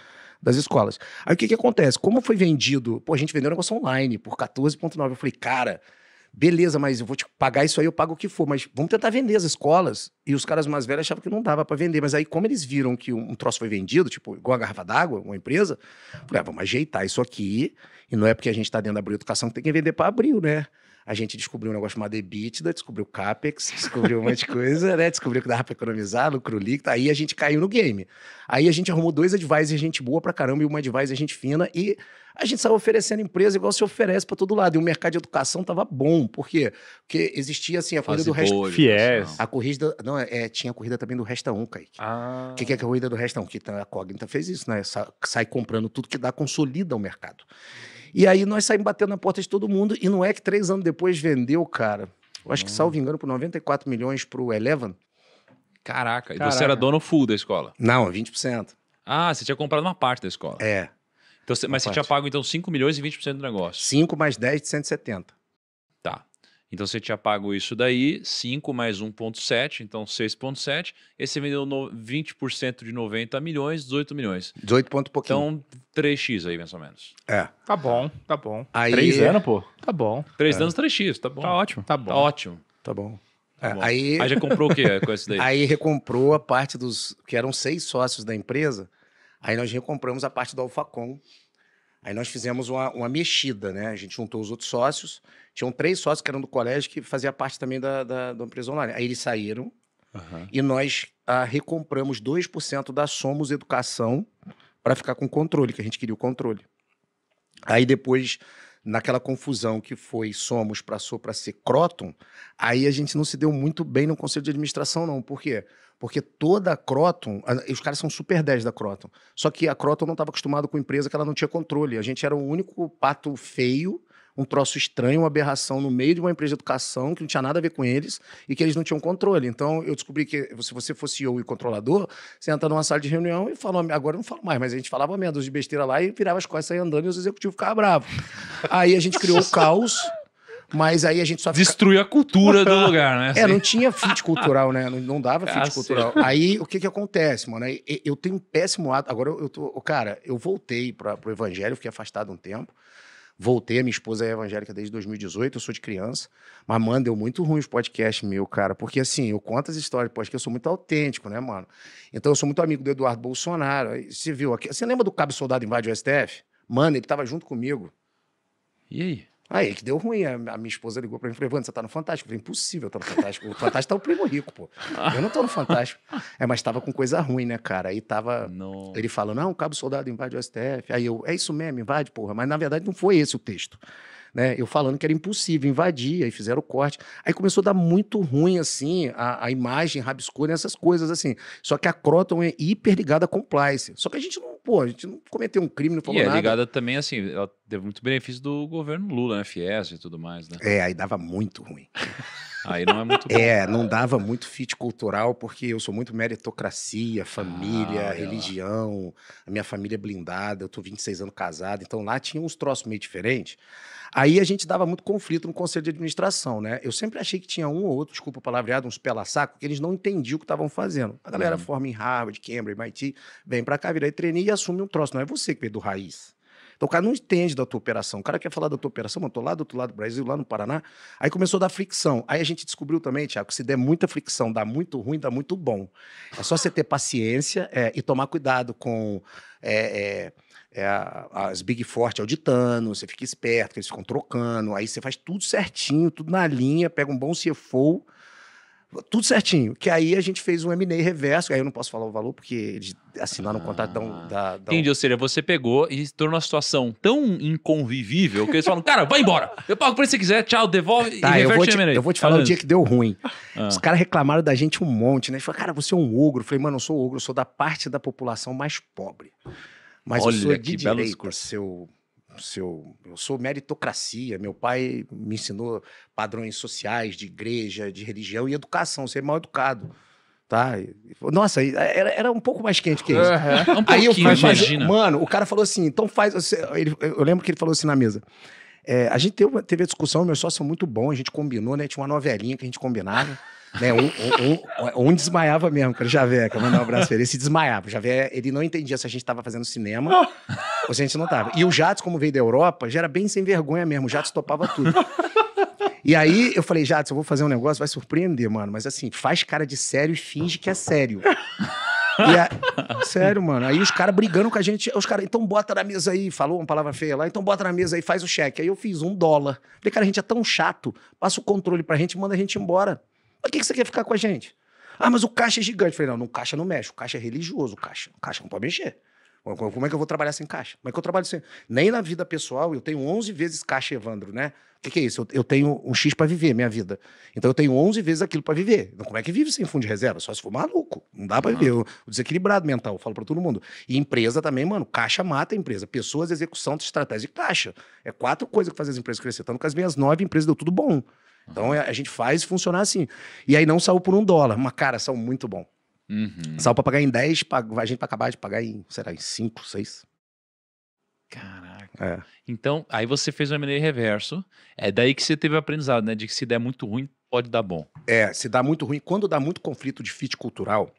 das escolas. Aí o que, que acontece? Como foi vendido? Pô, a gente vendeu um negócio online por 14,9. Eu falei, cara, beleza, mas eu vou te pagar isso aí, eu pago o que for, mas vamos tentar vender as escolas. E os caras mais velhos achavam que não dava para vender, mas aí como eles viram que um troço foi vendido, tipo, igual a garrafa d'água, uma empresa, falei, ah, vamos ajeitar isso aqui, e não é porque a gente está dentro da Abril Educação que tem que vender para Abril, né? a gente descobriu um negócio chamado EBITDA, descobriu CAPEX, descobriu um monte de coisa, né? Descobriu que dava para economizar, lucro líquido. Aí a gente caiu no game. Aí a gente arrumou dois advisors, gente boa para caramba, e uma advisor, gente fina, e a gente saiu oferecendo empresa igual se oferece para todo lado. E o mercado de educação tava bom. Por quê? Porque existia, assim, a corrida do Resta... Bolha, Fies. A corrida... Não, é, é, tinha a corrida também do Resta 1, Kaique. Ah. O que, que é a corrida do Resta 1? Que tá, a Cognita fez isso, né? Sai comprando tudo que dá, consolida o mercado. E aí nós saímos batendo na porta de todo mundo. E não é que três anos depois vendeu, cara. Eu acho hum. que, salvo engano, por 94 milhões pro Eleven. Caraca. E Caraca. você era dono full da escola? Não, 20%. Ah, você tinha comprado uma parte da escola. É. Então, mas você tinha pago, então, 5 milhões e 20% do negócio. 5 mais 10 de 170. Então você tinha pago isso daí, 5 mais 1,7, então 6,7. Esse vendeu 20% de 90 milhões, 18 milhões. 18 ponto pouquinho. Então 3x aí, mais ou menos. É. Tá bom, tá bom. Aí... 3 é- anos, pô? Tá bom. 3 é. anos, 3x, tá bom. Tá ótimo. Tá bom. Tá ótimo. Tá bom. tá é, bom. Aí... aí já comprou o quê com esse daí? Aí recomprou a parte dos. que eram seis sócios da empresa. Aí nós recompramos a parte do Alfacom, Aí nós fizemos uma, uma mexida, né? A gente juntou os outros sócios. Tinham três sócios que eram do colégio que fazia parte também da, da, da empresa online. Aí eles saíram uhum. e nós ah, recompramos 2% da Somos Educação para ficar com controle, que a gente queria o controle. Aí depois naquela confusão que foi Somos passou para ser Croton, aí a gente não se deu muito bem no conselho de administração, não. Por quê? Porque toda a Croton, os caras são super 10 da Croton, só que a Croton não estava acostumada com empresa que ela não tinha controle. A gente era o único pato feio um troço estranho, uma aberração no meio de uma empresa de educação que não tinha nada a ver com eles e que eles não tinham controle. Então eu descobri que se você fosse eu e controlador, você entra numa sala de reunião e fala, agora eu não falo mais, mas a gente falava meia de besteira lá e virava as costas, aí andando e os executivos ficavam bravos. Aí a gente criou o caos. Mas aí a gente só. Fica... Destruiu a cultura do lugar, né? É, não tinha fit cultural, né? Não, não dava fit cultural. Aí o que que acontece, mano? Eu tenho um péssimo ato. Agora eu tô. Cara, eu voltei para o evangelho, fiquei afastado um tempo. Voltei, a minha esposa é evangélica desde 2018, eu sou de criança. Mas, mano, deu muito ruim os podcasts meu, cara. Porque, assim, eu conto as histórias porque eu sou muito autêntico, né, mano? Então, eu sou muito amigo do Eduardo Bolsonaro. Você viu aqui. Você lembra do Cabo Soldado invade o STF? Mano, ele tava junto comigo. E aí? Aí ah, que deu ruim. A, minha esposa ligou pra mim e falou: Evandro, você tá no Fantástico? Eu falei: impossível eu no Fantástico. O Fantástico tá o primo rico, pô. Eu não tô no Fantástico. É, mas tava com coisa ruim, né, cara? Aí tava. Não. Ele falou: não, o cabo soldado invade o STF. Aí eu: é isso mesmo, invade, porra. Mas na verdade não foi esse o texto né? Eu falando que era impossível invadir, aí fizeram o corte. Aí começou a dar muito ruim, assim, a, a imagem, rabiscona, essas coisas, assim. Só que a Croton é hiper ligada à compliance. Só que a gente não, pô, a gente não cometeu um crime, não falou e é nada. é ligada também, assim, ela teve muito benefício do governo Lula, né? Fies e tudo mais, né? É, aí dava muito ruim. Aí não é muito bom. É, não dava muito fit cultural, porque eu sou muito meritocracia, família, ah, religião, a minha família é blindada, eu tô 26 anos casado, então lá tinha uns troços meio diferentes. Aí a gente dava muito conflito no conselho de administração, né? Eu sempre achei que tinha um ou outro, desculpa o palavreado, uns pela-saco, que eles não entendiam o que estavam fazendo. A galera uhum. forma em Harvard, Cambridge, MIT, vem para cá, vira e treina e assume um troço. Não é você que veio do raiz. Então o cara não entende da tua operação. O cara quer falar da tua operação, mas eu tô lá do outro lado do Brasil, lá no Paraná. Aí começou a dar fricção. Aí a gente descobriu também, Tiago, que se der muita fricção, dá muito ruim, dá muito bom. É só você ter paciência é, e tomar cuidado com. É, é, é as Big Forte auditando, você fica esperto, eles ficam trocando, aí você faz tudo certinho, tudo na linha, pega um bom CFO, tudo certinho. Que aí a gente fez um M&A reverso, aí eu não posso falar o valor, porque eles assinaram ah, contrato da, da, Entendi, ou seja, você pegou e tornou a situação tão inconvivível que eles falam, cara, vai embora, eu pago pra você quiser, tchau, devolve tá, e eu vou, te, eu vou te falar o dia que deu ruim. Ah. Os caras reclamaram da gente um monte, né? Eles falaram, cara, você é um ogro. Eu falei, mano, eu sou ogro, eu sou da parte da população mais pobre. Mas Olha, eu sou de direita, seu seu, eu, sou meritocracia, meu pai me ensinou padrões sociais de igreja, de religião e educação, ser mal educado. Tá? Nossa, é, era, era um pouco mais quente que isso. Uhum. Um Aí eu fui, imagina. mano, o cara falou assim, então faz. ele, eu lembro que ele falou assim na mesa. É, a gente teve, teve a discussão, meus sócios são muito bons, a gente combinou, né? Tinha uma novelinha que a gente combinava. né? Um, um, um, um, desmaiava mesmo, cara. Javé, que eu mandar um abraço pra ele. Ele se desmaiava. Javé, ele não entendia se a gente estava fazendo cinema a gente não tava. E o Jatos, como veio da Europa, já era bem sem vergonha mesmo. O Jatos topava tudo. E aí eu falei, Jatos, eu vou fazer um negócio, vai surpreender, mano. Mas assim, faz cara de sério e finge que é sério. A... Sério, mano. Aí os caras brigando com a gente. Os caras, então bota na mesa aí. Falou uma palavra feia lá. Então bota na mesa aí, faz o cheque. Aí eu fiz um dólar. Falei, cara, a gente é tão chato. Passa o controle pra gente manda a gente embora. Pra que, que você quer ficar com a gente? Ah, mas o caixa é gigante. Falei, não, o caixa não mexe. O caixa é religioso, o caixa. O caixa não pode mexer. Como é que eu vou trabalhar sem caixa? Como é que eu trabalho sem. Nem na vida pessoal, eu tenho 11 vezes caixa, Evandro, né? O que, que é isso? Eu, eu tenho um X para viver, minha vida. Então eu tenho 11 vezes aquilo para viver. Então como é que vive sem fundo de reserva? Só se for maluco. Não dá para uhum. viver. o desequilibrado mental, eu falo para todo mundo. E empresa também, mano. Caixa mata a empresa. Pessoas, execução, estratégia de caixa. É quatro coisas que fazem as empresas crescer. Tanto que as minhas nove empresas deu tudo bom. Então é, a gente faz funcionar assim. E aí não saiu por um dólar. Mas, cara, saiu muito bom. Uhum. Saiu pra pagar em 10, a gente vai acabar de pagar em, será, em 5, 6. Caraca. É. Então, aí você fez o MNE reverso. É daí que você teve o aprendizado, né? De que se der muito ruim, pode dar bom. É, se dá muito ruim. Quando dá muito conflito de fit cultural,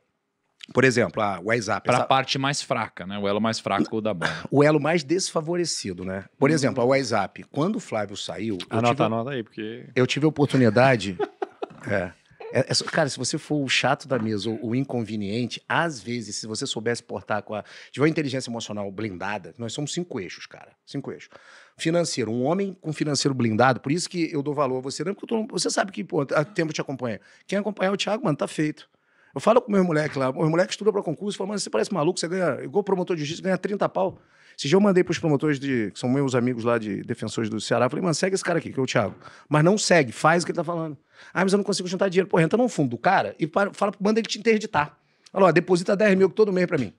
por exemplo, a WhatsApp. Para a essa... parte mais fraca, né? O elo mais fraco dá bom. O elo mais desfavorecido, né? Por uhum. exemplo, a WhatsApp. Quando o Flávio saiu. Anota, tive... anota aí, porque. Eu tive a oportunidade. é. É, é, cara, se você for o chato da mesa, o, o, inconveniente, às vezes, se você soubesse portar com a. tiver uma inteligência emocional blindada, nós somos cinco eixos, cara. Cinco eixos. Financeiro, um homem com financeiro blindado, por isso que eu dou valor a você, não é porque tô, você sabe que, pô, há tempo te acompanha. Quem acompanhar é o Thiago, mano, tá feito. Eu falo com meu moleque lá, meu moleque estuda para concurso, fala, mano, você parece maluco, você ganha, igual promotor de justiça, ganha 30 pau se já eu mandei para os promotores de, que são meus amigos lá de defensores do Ceará, falei, mano, segue esse cara aqui, que é o Thiago. Mas não segue, faz o que ele tá falando. Ah, mas eu não consigo juntar dinheiro. Porra, entra no fundo do cara e fala, manda ele te interditar. Olha ó, deposita 10 mil todo mês para mim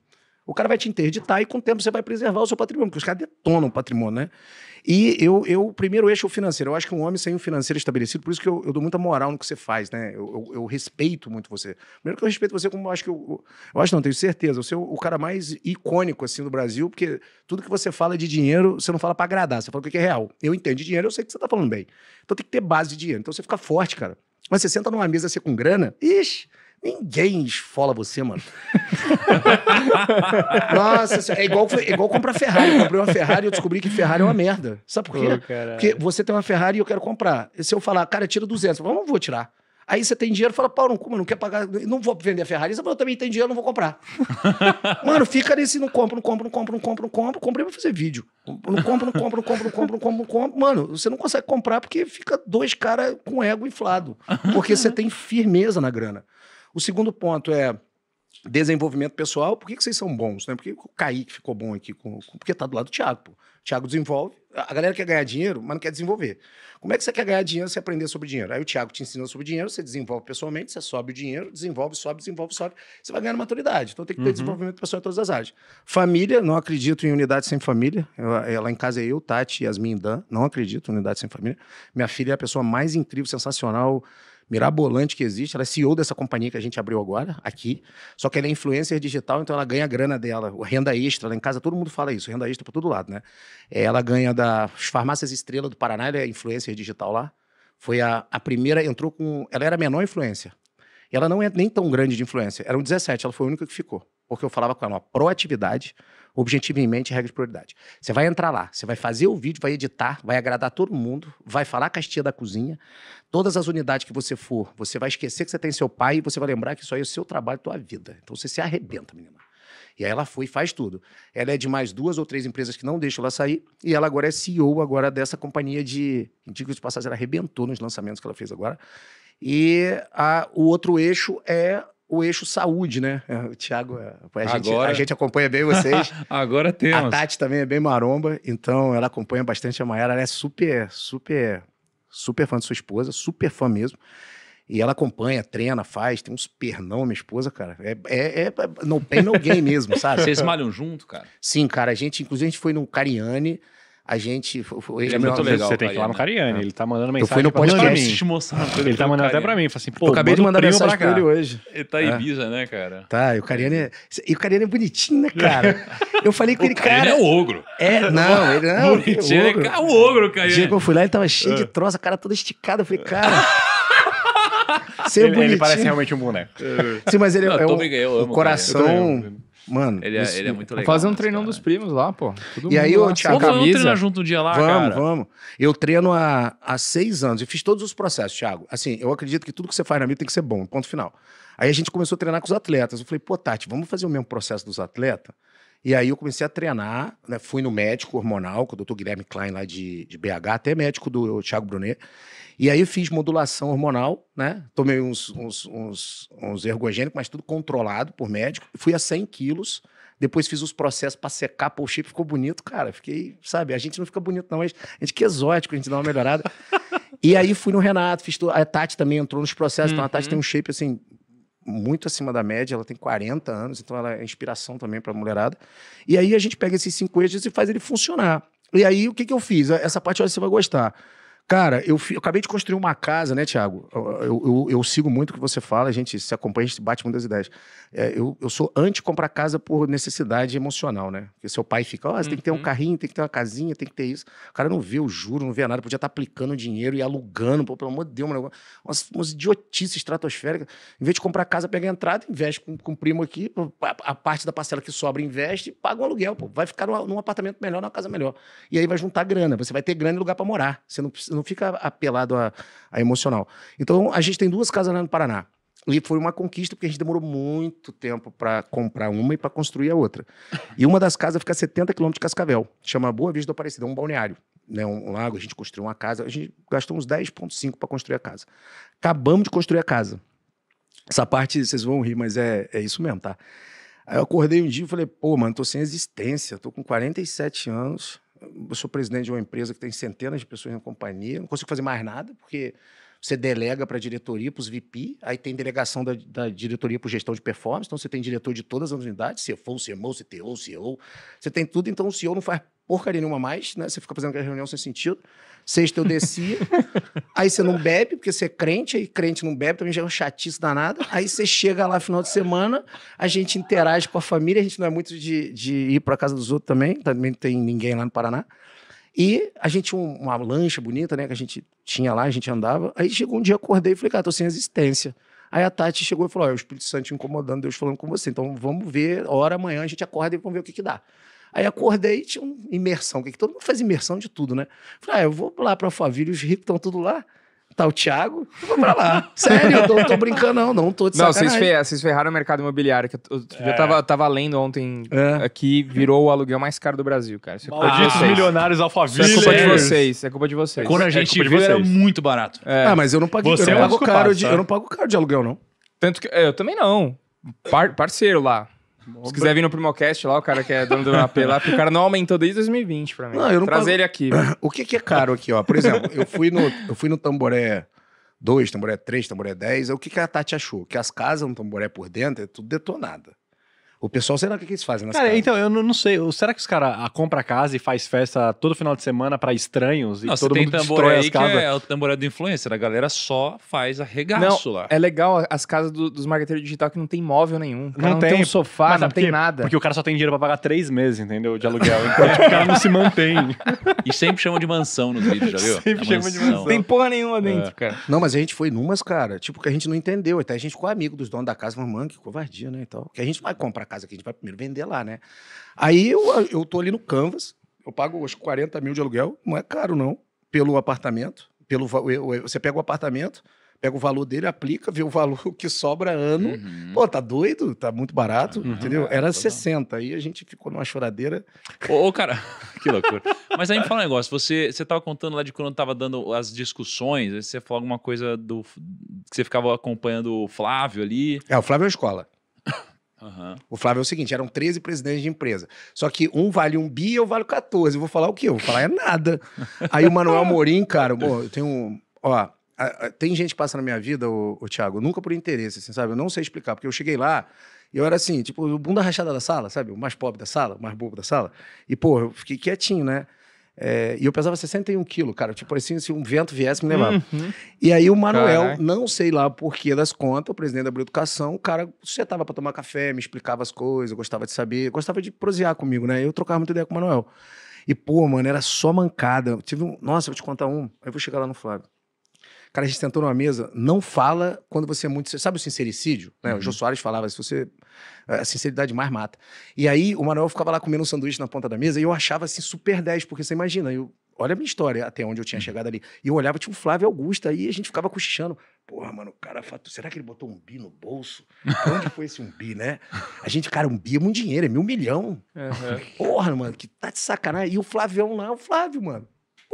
o cara vai te interditar e com o tempo você vai preservar o seu patrimônio, porque os caras detonam o patrimônio, né? E eu, eu primeiro eixo é o financeiro. Eu acho que um homem sem um financeiro estabelecido, por isso que eu, eu dou muita moral no que você faz, né? Eu, eu, eu, respeito muito você. Primeiro que eu respeito você como eu acho que eu, eu acho não, tenho certeza, você é o cara mais icônico assim do Brasil, porque tudo que você fala de dinheiro, você não fala para agradar, você fala o que é real. Eu entendo de dinheiro, eu sei que você tá falando bem. Então tem que ter base de dinheiro. Então você fica forte, cara. Mas você senta numa mesa assim com grana, ixi, Ninguém esfola você, mano. Nossa, é igual, é igual comprar Ferrari. Eu comprei uma Ferrari e eu descobri que Ferrari é uma merda. Sabe por quê? Oh, Porque você tem uma Ferrari e eu quero comprar. E se eu falar, cara, tira 200, eu não vou tirar. Aí você tem dinheiro, fala, pau, não, quero não quer pagar, não vou vender a Ferrari. Você fala, eu também tenho dinheiro, não vou comprar. Mano, fica nesse, não compra, não compra, não compra, não compra, não compra. Comprei pra fazer vídeo. Não compra, não compra, não compra, não compra, não compra, não compra. Mano, você não consegue comprar porque fica dois caras com ego inflado. Porque você tem firmeza na grana. O segundo ponto é desenvolvimento pessoal. Por que, que vocês são bons? Né? Por que o Kaique ficou bom aqui? Com, com, porque está do lado do Thiago. Pô. O Thiago desenvolve. A galera quer ganhar dinheiro, mas não quer desenvolver. Como é que você quer ganhar dinheiro se aprender sobre dinheiro? Aí o Thiago te ensina sobre dinheiro, você desenvolve pessoalmente, você sobe o dinheiro, desenvolve, sobe, desenvolve, sobe. Você vai ganhar maturidade. Então tem que ter uhum. desenvolvimento pessoal em todas as áreas. Família, não acredito em unidade sem família. Ela em casa é eu, Tati, Yasmin e Dan. Não acredito em unidade sem família. Minha filha é a pessoa mais incrível, sensacional mirabolante que existe. Ela é CEO dessa companhia que a gente abriu agora, aqui. Só que ela é influencer digital, então ela ganha a grana dela, renda extra. Lá em casa todo mundo fala isso, renda extra para todo lado, né? É, ela ganha das farmácias Estrela do Paraná, ela é influencer digital lá. Foi a, a primeira, entrou com. Ela era a menor influência. Ela não é nem tão grande de influência. era um 17, ela foi a única que ficou. Porque eu falava com ela, proatividade objetivo em mente e regra de prioridade. Você vai entrar lá, você vai fazer o vídeo, vai editar, vai agradar todo mundo, vai falar com a tia da cozinha. Todas as unidades que você for, você vai esquecer que você tem seu pai e você vai lembrar que isso aí é o seu trabalho, tua vida. Então você se arrebenta, menina. E aí ela foi e faz tudo. Ela é de mais duas ou três empresas que não deixam ela sair. E ela agora é CEO agora dessa companhia de... Digo de passagem, ela arrebentou nos lançamentos que ela fez agora. E a, o outro eixo é o eixo saúde, né? É, o Tiago, é, a, gente, Agora... a gente acompanha bem vocês. Agora temos. A Tati também é bem maromba, então ela acompanha bastante a Mayara. Ela é super, super, super fã de sua esposa, super fã mesmo. E ela acompanha, treina, faz, tem uns pernão, minha esposa, cara. É, é, é, é não tem ninguém game mesmo, sabe? Vocês malham junto, cara? Sim, cara. A gente, inclusive, a gente foi no Cariani a gente. Foi, ele é muito legal. Você tem que ir lá no Cariani. É. Ele tá mandando mensagem. Eu no podcast. Pra mim. Ele, ele tá mandando até pra mim. Assim, eu acabei de mandar mensagem pra, pra ele hoje. Ele tá em é. Ibiza, né, cara? Tá, e o Cariani. É, e o Cariani é bonitinho, né, cara? Eu falei com ele, cara. Ele é o ogro. É, não, ele não. Bonitinho, é o é ogro, é o ogro Cariani. O dia que eu fui lá, ele tava cheio de troça, a cara toda esticada. Eu falei, cara. Ele, ele, parece realmente um boneco. Sim, mas ele não, é, eu amo, o coração. Mano, ele é, isso, ele é muito é legal. Fazer um treinão cara. dos né? primos lá, pô. e aí eu te Thiago, vamos treinar junto um dia lá, vamos, cara. Vamos, Eu treino há, há seis anos. Eu fiz todos os processos, Thiago. Assim, eu acredito que tudo que você faz na vida tem que ser bom, ponto final. Aí a gente começou a treinar com os atletas. Eu falei, pô, Tati, vamos fazer o mesmo processo dos atletas? E aí eu comecei a treinar, né? fui no médico hormonal, com o doutor Guilherme Klein lá de, de BH, até médico do Thiago Brunet. E aí eu fiz modulação hormonal, né? Tomei uns, uns, uns, uns ergogênicos, mas tudo controlado por médico. Fui a 100 quilos. Depois fiz os processos para secar, pô, o shape ficou bonito, cara. Fiquei, sabe, a gente não fica bonito, não. A gente, a gente que é exótico, a gente dá uma melhorada. e aí fui no Renato, fiz tudo. A Tati também entrou nos processos, uhum. então a Tati uhum. tem um shape assim, muito acima da média, ela tem 40 anos, então ela é inspiração também para a mulherada. E aí a gente pega esses cinco eixos e faz ele funcionar. E aí o que, que eu fiz? Essa parte olha, você vai gostar. Cara, eu, eu, acabei de construir uma casa, né, Tiago? Eu, eu, eu, sigo muito o que você fala, a gente se acompanha, a gente bate muitas ideias. É, eu, eu sou anti comprar casa por necessidade emocional, né? Porque seu pai fica, ó, oh, você uhum. tem que ter um uhum. carrinho, tem que ter uma casinha, tem que ter isso. O cara não vê o juro, não vê nada, podia estar aplicando dinheiro e alugando, pô, pelo amor de Deus, um negócio, umas, umas idiotices estratosféricas. Em vez de comprar casa, pega a entrada, investe com, com o primo aqui, a, a, parte da parcela que sobra investe paga o aluguel, pô. Vai ficar numa, num apartamento melhor, numa casa melhor. E aí vai juntar grana, você vai ter grana e lugar para morar. Você não precisa não fica apelado a, a emocional. Então, a gente tem duas casas lá no Paraná. E foi uma conquista, porque a gente demorou muito tempo para comprar uma e para construir a outra. E uma das casas fica a 70 quilômetros de Cascavel, chama Boa Vista do é um balneário, né, um, um lago. A gente construiu uma casa, a gente gastou uns 10,5 para construir a casa. Acabamos de construir a casa. Essa parte vocês vão rir, mas é, é isso mesmo, tá? Aí eu acordei um dia e falei, pô, mano, tô sem existência, tô com 47 anos, eu sou presidente de uma empresa que tem centenas de pessoas na companhia, não consigo fazer mais nada, porque você delega para a diretoria, para os VP, aí tem delegação da, da diretoria para gestão de performance, então você tem diretor de todas as unidades, CFO, CMO, CTO, CEO, você tem tudo, então o CEO não faz porcaria nenhuma mais, né? Você fica fazendo aquela reunião sem sentido. Sexta eu descia, aí você não bebe, porque você é crente, aí crente não bebe, também já é um chatice danado. Aí você chega lá final de semana, a gente interage com a família, a gente não é muito de, de ir para casa dos outros também, também não tem ninguém lá no Paraná. E a gente tinha uma lancha bonita, né, que a gente tinha lá, a gente andava. Aí chegou um dia, acordei e falei, cara, tô sem existência. Aí a Tati chegou e falou: Ó, é o Espírito Santo te incomodando, Deus falando com você. Então vamos ver, hora amanhã a gente acorda e vamos ver o que, que dá. Aí acordei e tinha uma imersão, é que todo mundo faz imersão de tudo, né? Falei, ah, eu vou lá para Alphaville, os ricos estão tudo lá. Tá o Thiago, eu vou pra lá. Sério, eu não tô brincando, não, não tô de Não, vocês, fer vocês ferraram o mercado imobiliário, que eu, é. eu tava, tava lendo ontem é. aqui, virou o aluguel mais caro do Brasil, cara. Isso é culpa Malditos de vocês. milionários alfaville. Isso é culpa de vocês, é culpa de vocês. Quando a é gente é viu, era muito barato. É. Ah, mas eu não paguei, Você eu é não pago caro de, tá? eu não pago caro de aluguel, não. Tanto que, eu também não. Par, parceiro lá, se quiser vir no Primocast lá, o cara que é dono do AP lá, porque o cara não aumentou desde 2020 pra mim. Não, eu não Trazer pago... ele aqui. o que, que é caro aqui, ó? Por exemplo, eu fui no, eu fui no Tamboré 2, Tamboré 3, Tamboré 10. É o que, que a Tati achou? Que as casas no Tamboré por dentro é tudo detonada. O pessoal, será que, eles fazem nas cara, casas? então, eu não, não sei. Será que os caras ah, compram casa e faz festa todo final de semana para estranhos e não, todo mundo destrói as casas? é o tamboré do influencer. A galera só faz arregaço não, lá. É legal as casas do, dos marqueteiros digital que não tem móvel nenhum. Não, não, tem, um sofá, não porque, tem nada. Porque o cara só tem dinheiro para pagar três meses, entendeu? De aluguel. Então, o cara não se mantém. E sempre chama de mansão nos vídeos, já viu? Sempre é chama de mansão. Tem porra nenhuma dentro, é. cara. Não, mas a gente foi numas, cara, tipo, que a gente não entendeu. Até a gente ficou amigo dos donos da casa, mano, que covardia, né? Então Que a gente vai comprar casa casa que a gente vai primeiro vender lá, né? Aí eu, eu tô ali no Canvas, eu pago os 40 mil de aluguel, não é caro não, pelo apartamento. Pelo, você pega o apartamento, pega o valor dele, aplica, vê o valor que sobra ano. Uhum. Pô, tá doido? Tá muito barato, uhum, entendeu? É, Era 60, aí a gente ficou numa choradeira. Ô, ô cara, que loucura. Mas aí me fala um negócio, você, você tava contando lá de quando tava dando as discussões, você falou alguma coisa do que você ficava acompanhando o Flávio ali. É, o Flávio é a escola. Uhum. O Flávio é o seguinte: eram 13 presidentes de empresa. Só que um vale um bi e eu vale 14. Eu vou falar o quê? Eu vou falar é nada. Aí o Manuel Morim, cara, eu tenho. Ó, tem gente que passa na minha vida, o, o Thiago, nunca por interesse, assim, sabe? Eu não sei explicar, porque eu cheguei lá e eu era assim, tipo, o bunda rachada da sala, sabe? O mais pobre da sala, o mais bobo da sala. E, pô, eu fiquei quietinho, né? É, e eu pesava 61 quilos, cara. Tipo, assim, se um vento viesse, me levava. Uhum. E aí o Manuel, Carai. não sei lá por que das contas, o presidente da Bioeducação, o cara sentava para tomar café, me explicava as coisas, gostava de saber, gostava de prosear comigo, né? Eu trocava muita ideia com o Manuel. E, pô, mano, era só mancada. Eu tive um... Nossa, vou te contar um. Eu vou chegar lá no Flávio. Cara, a gente sentou numa mesa, não fala quando você é muito. Sabe o sincericídio? Né? Uhum. O Jô uhum. Soares falava, se você. Eh, a sinceridade mais mata. E aí o Manuel ficava lá comendo um sanduíche na ponta da mesa e eu achava assim super 10, porque você imagina, eu, olha a minha história, até onde eu tinha uhum. chegado ali. E eu olhava, tinha o Flávio Augusto, aí a gente ficava cochichando. Porra, mano, o cara, será que ele botou um bi no bolso? onde foi esse um bi, né? A gente, cara, um bi é muito dinheiro, é mil milhão. Uhum. Porra, mano, que tá de sacanagem. E o Flavião lá, o Flávio, mano.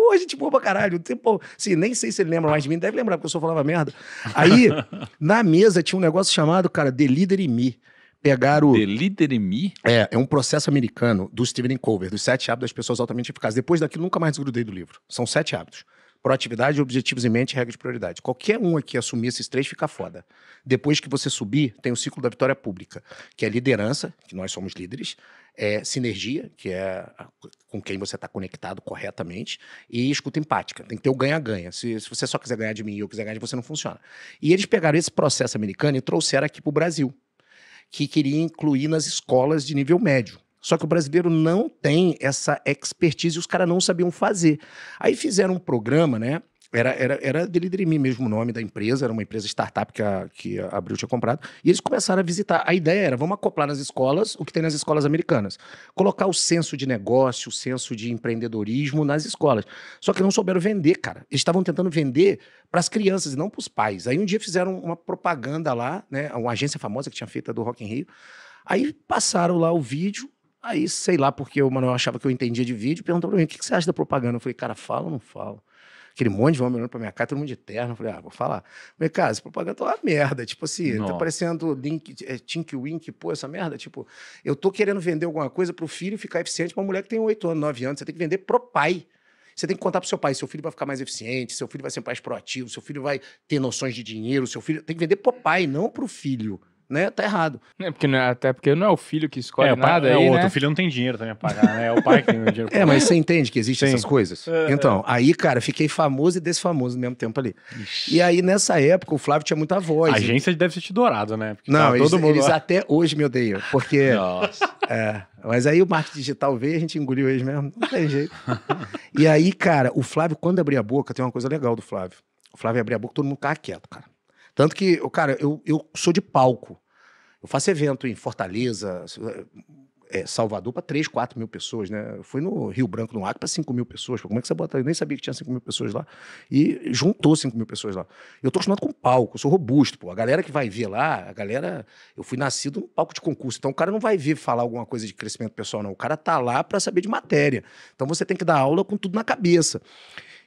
Pô, gente boa pra caralho. Tipo, assim, nem sei se ele lembra mais de mim, deve lembrar, porque eu só falava merda. Aí, na mesa, tinha um negócio chamado, cara, The Leader in Me pegaram. The Leader in Me? É, é um processo americano do Stephen Cover, dos sete hábitos das pessoas altamente eficazes. Depois daquilo, nunca mais desgrudei do livro. São sete hábitos proatividade, objetivos em mente e regra de prioridade. Qualquer um aqui assumir esses três fica foda. Depois que você subir, tem o ciclo da vitória pública, que é liderança, que nós somos líderes, é sinergia, que é com quem você está conectado corretamente, e escuta empática. Tem que ter o ganha-ganha. Se, se, você só quiser ganhar de mim e eu quiser ganhar de você, não funciona. E eles pegaram esse processo americano e trouxeram aqui para o Brasil, que queria incluir nas escolas de nível médio. Só que o brasileiro não tem essa expertise e os caras não sabiam fazer. Aí fizeram um programa, né? Era, era, era Deliderimi mesmo o nome da empresa, era uma empresa startup que a, que a Abril tinha comprado. E eles começaram a visitar. A ideia era, vamos acoplar nas escolas o que tem nas escolas americanas. Colocar o senso de negócio, o senso de empreendedorismo nas escolas. Só que não souberam vender, cara. Eles estavam tentando vender para as crianças e não para os pais. Aí um dia fizeram uma propaganda lá, né? Uma agência famosa que tinha feito do Rock in Rio. Aí passaram lá o vídeo Aí, sei lá, porque o Manuel achava que eu entendia de vídeo, perguntou pra mim, o que você acha da propaganda? Eu falei, cara, fala ou não fala Aquele monte de homem olhando pra minha cara, todo mundo de terno. Eu falei, ah, vou falar. Eu falei, cara, essa propaganda tá uma merda. Tipo assim, não. tá parecendo link, é, Tink Wink, pô, essa merda. Tipo, eu tô querendo vender alguma coisa pro filho ficar eficiente pra uma mulher que tem 8 anos, 9 anos. Você tem que vender pro pai. Você tem que contar pro seu pai, seu filho vai ficar mais eficiente, seu filho vai ser mais proativo, seu filho vai ter noções de dinheiro, seu filho. Tem que vender pro pai, não pro filho né? Tá errado. É porque não é, até porque não é o filho que escolhe é, o pai, nada é aí, né? outro. Né? O filho não tem dinheiro também pra pagar, né? É o pai que tem dinheiro. é, mas você entende que existem essas coisas? É, é. então, aí, cara, fiquei famoso e desfamoso no mesmo tempo ali. E aí, nessa época, o Flávio tinha muita voz. A agência e... deve ser te dourado, né? Porque não, eles, mundo... eles, até hoje me odeiam, porque... Nossa. É, mas aí o marketing digital veio, a gente engoliu eles mesmo, não tem jeito. e aí, cara, o Flávio, quando abria a boca, tem uma coisa legal do Flávio. O Flávio abria a boca, todo mundo ficava quieto, cara. Tanto que, cara, eu, eu sou de palco. Eu faço evento em Fortaleza, é, Salvador, para 3, 4 mil pessoas, né? Eu fui no Rio Branco, no Acre, para 5 mil pessoas. Como é que você bota? Eu nem sabia que tinha 5 mil pessoas lá. E juntou 5 mil pessoas lá. Eu tô acostumado com palco, eu sou robusto, pô. A galera que vai ver lá, a galera. Eu fui nascido no palco de concurso. Então o cara não vai vir falar alguma coisa de crescimento pessoal, não. O cara tá lá para saber de matéria. Então você tem que dar aula com tudo na cabeça.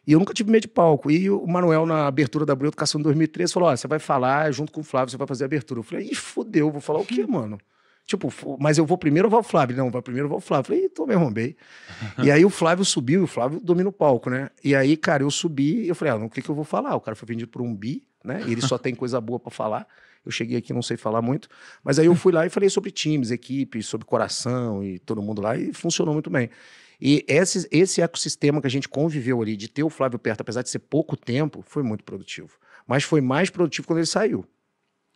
E eu nunca tive medo de palco. E o Manuel, na abertura da Breu Educação de 2013, falou: Ó, ah, você vai falar junto com o Flávio, você vai fazer a abertura. Eu falei: ih, fodeu, vou falar o quê, mano? Tipo, mas eu vou primeiro ou vou o Flávio? Não, vai primeiro ou vou o Flávio? Eu falei, tô então me arrombei. e aí o Flávio subiu, e o Flávio domina o palco, né? E aí, cara, eu subi, eu falei, ah, o que, que eu vou falar? O cara foi vendido por um bi, né? E ele só tem coisa boa para falar. Eu cheguei aqui, não sei falar muito. Mas aí eu fui lá e falei sobre times, equipes, sobre coração e todo mundo lá, e funcionou muito bem. E esse, esse ecossistema que a gente conviveu ali, de ter o Flávio perto, apesar de ser pouco tempo, foi muito produtivo. Mas foi mais produtivo quando ele saiu.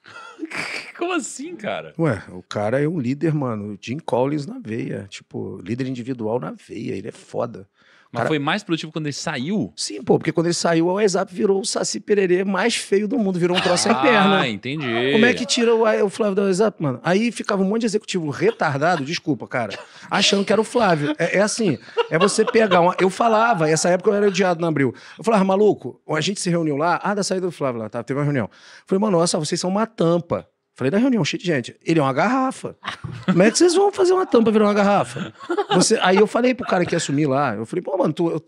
Como assim, cara? Ué, o cara é um líder, mano. Jim Collins na veia. Tipo, líder individual na veia. Ele é foda. Mas cara... foi mais produtivo quando ele saiu? Sim, pô, porque quando ele saiu, o WhatsApp virou o Saci Pererê mais feio do mundo, virou um troço ah, sem perna. Ah, entendi. Como é que tira o, o Flávio do WhatsApp, mano? Aí ficava um monte de executivo retardado, desculpa, cara, achando que era o Flávio. É, é assim, é você pegar uma. Eu falava, essa época eu era odiado na Abril. Eu falava, maluco, a gente se reuniu lá, ah, da saída do Flávio lá, tá? Teve uma reunião. Eu falei, mano, olha só, vocês são uma tampa. Falei na reunião, cheio de gente. Ele é uma garrafa. Como é que vocês vão fazer uma tampa virar uma garrafa? Você... Aí eu falei pro cara que ia assumir lá. Eu falei, pô, mano, tu,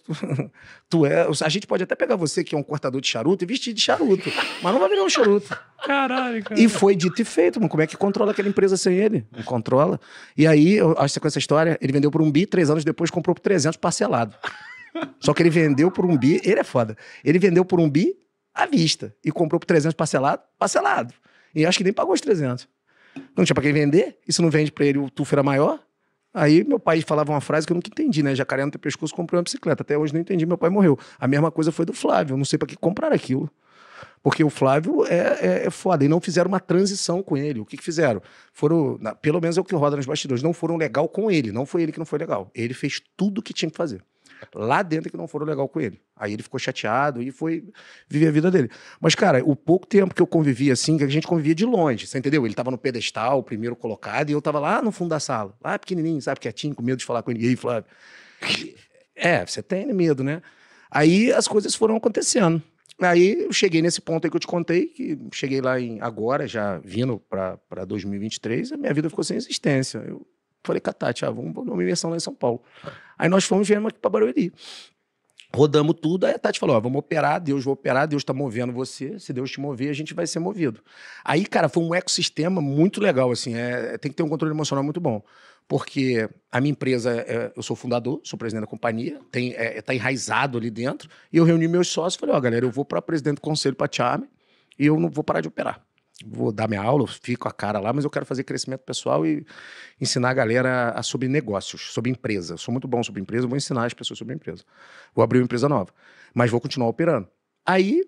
tu é. A gente pode até pegar você, que é um cortador de charuto, e vestir de charuto. Mas não vai virar um charuto. Caralho, cara. E foi dito e feito, mano. Como é que controla aquela empresa sem ele? Não controla. E aí, eu acho que com essa história, ele vendeu por um bi, três anos depois comprou por 300 parcelado. Só que ele vendeu por um bi, ele é foda. Ele vendeu por um bi à vista e comprou por 300 parcelado, parcelado. E acho que nem pagou os 300. Não tinha para quem vender, e se não vende para ele, o tufo era maior. Aí meu pai falava uma frase que eu nunca entendi, né? Jacaré não tem pescoço, comprou uma bicicleta. Até hoje não entendi, meu pai morreu. A mesma coisa foi do Flávio, não sei para que comprar aquilo. Porque o Flávio é, é, é, foda. E não fizeram uma transição com ele. O que, que fizeram? Foram, na, pelo menos é o que roda nos bastidores, não foram legal com ele. Não foi ele que não foi legal. Ele fez tudo o que tinha que fazer lá dentro é que não foram legal com ele. Aí ele ficou chateado e foi viver a vida dele. Mas, cara, o pouco tempo que eu convivi assim, que a gente convivia de longe, você entendeu? Ele tava no pedestal, primeiro colocado, e eu tava lá no fundo da sala, lá pequenininho, sabe, quietinho, com medo de falar com ninguém, Flávio. É, você tem medo, né? Aí as coisas foram acontecendo. Aí eu cheguei nesse ponto aí que eu te contei, que cheguei lá em agora, já vindo para 2023, a minha vida ficou sem existência. Eu falei com a Tati, ah, vamos dar uma imersão lá em São Paulo. Aí nós fomos, vendo aqui para Barueri. Rodamos tudo, aí a Tati falou: ó, vamos operar, Deus vai operar, Deus está movendo você, se Deus te mover, a gente vai ser movido. Aí, cara, foi um ecossistema muito legal, assim, é, é, tem que ter um controle emocional muito bom. Porque a minha empresa, é, eu sou fundador, sou presidente da companhia, está é, é tá enraizado ali dentro, e eu reuni meus sócios e falei: ó, galera, eu vou para presidente do conselho para Charme e eu não vou parar de operar vou dar minha aula, fico a cara lá, mas eu quero fazer crescimento pessoal e ensinar a galera a, sobre negócios, sobre empresa. Eu sou muito bom sobre empresa, vou ensinar as pessoas sobre empresa. Vou abrir uma empresa nova, mas vou continuar operando. Aí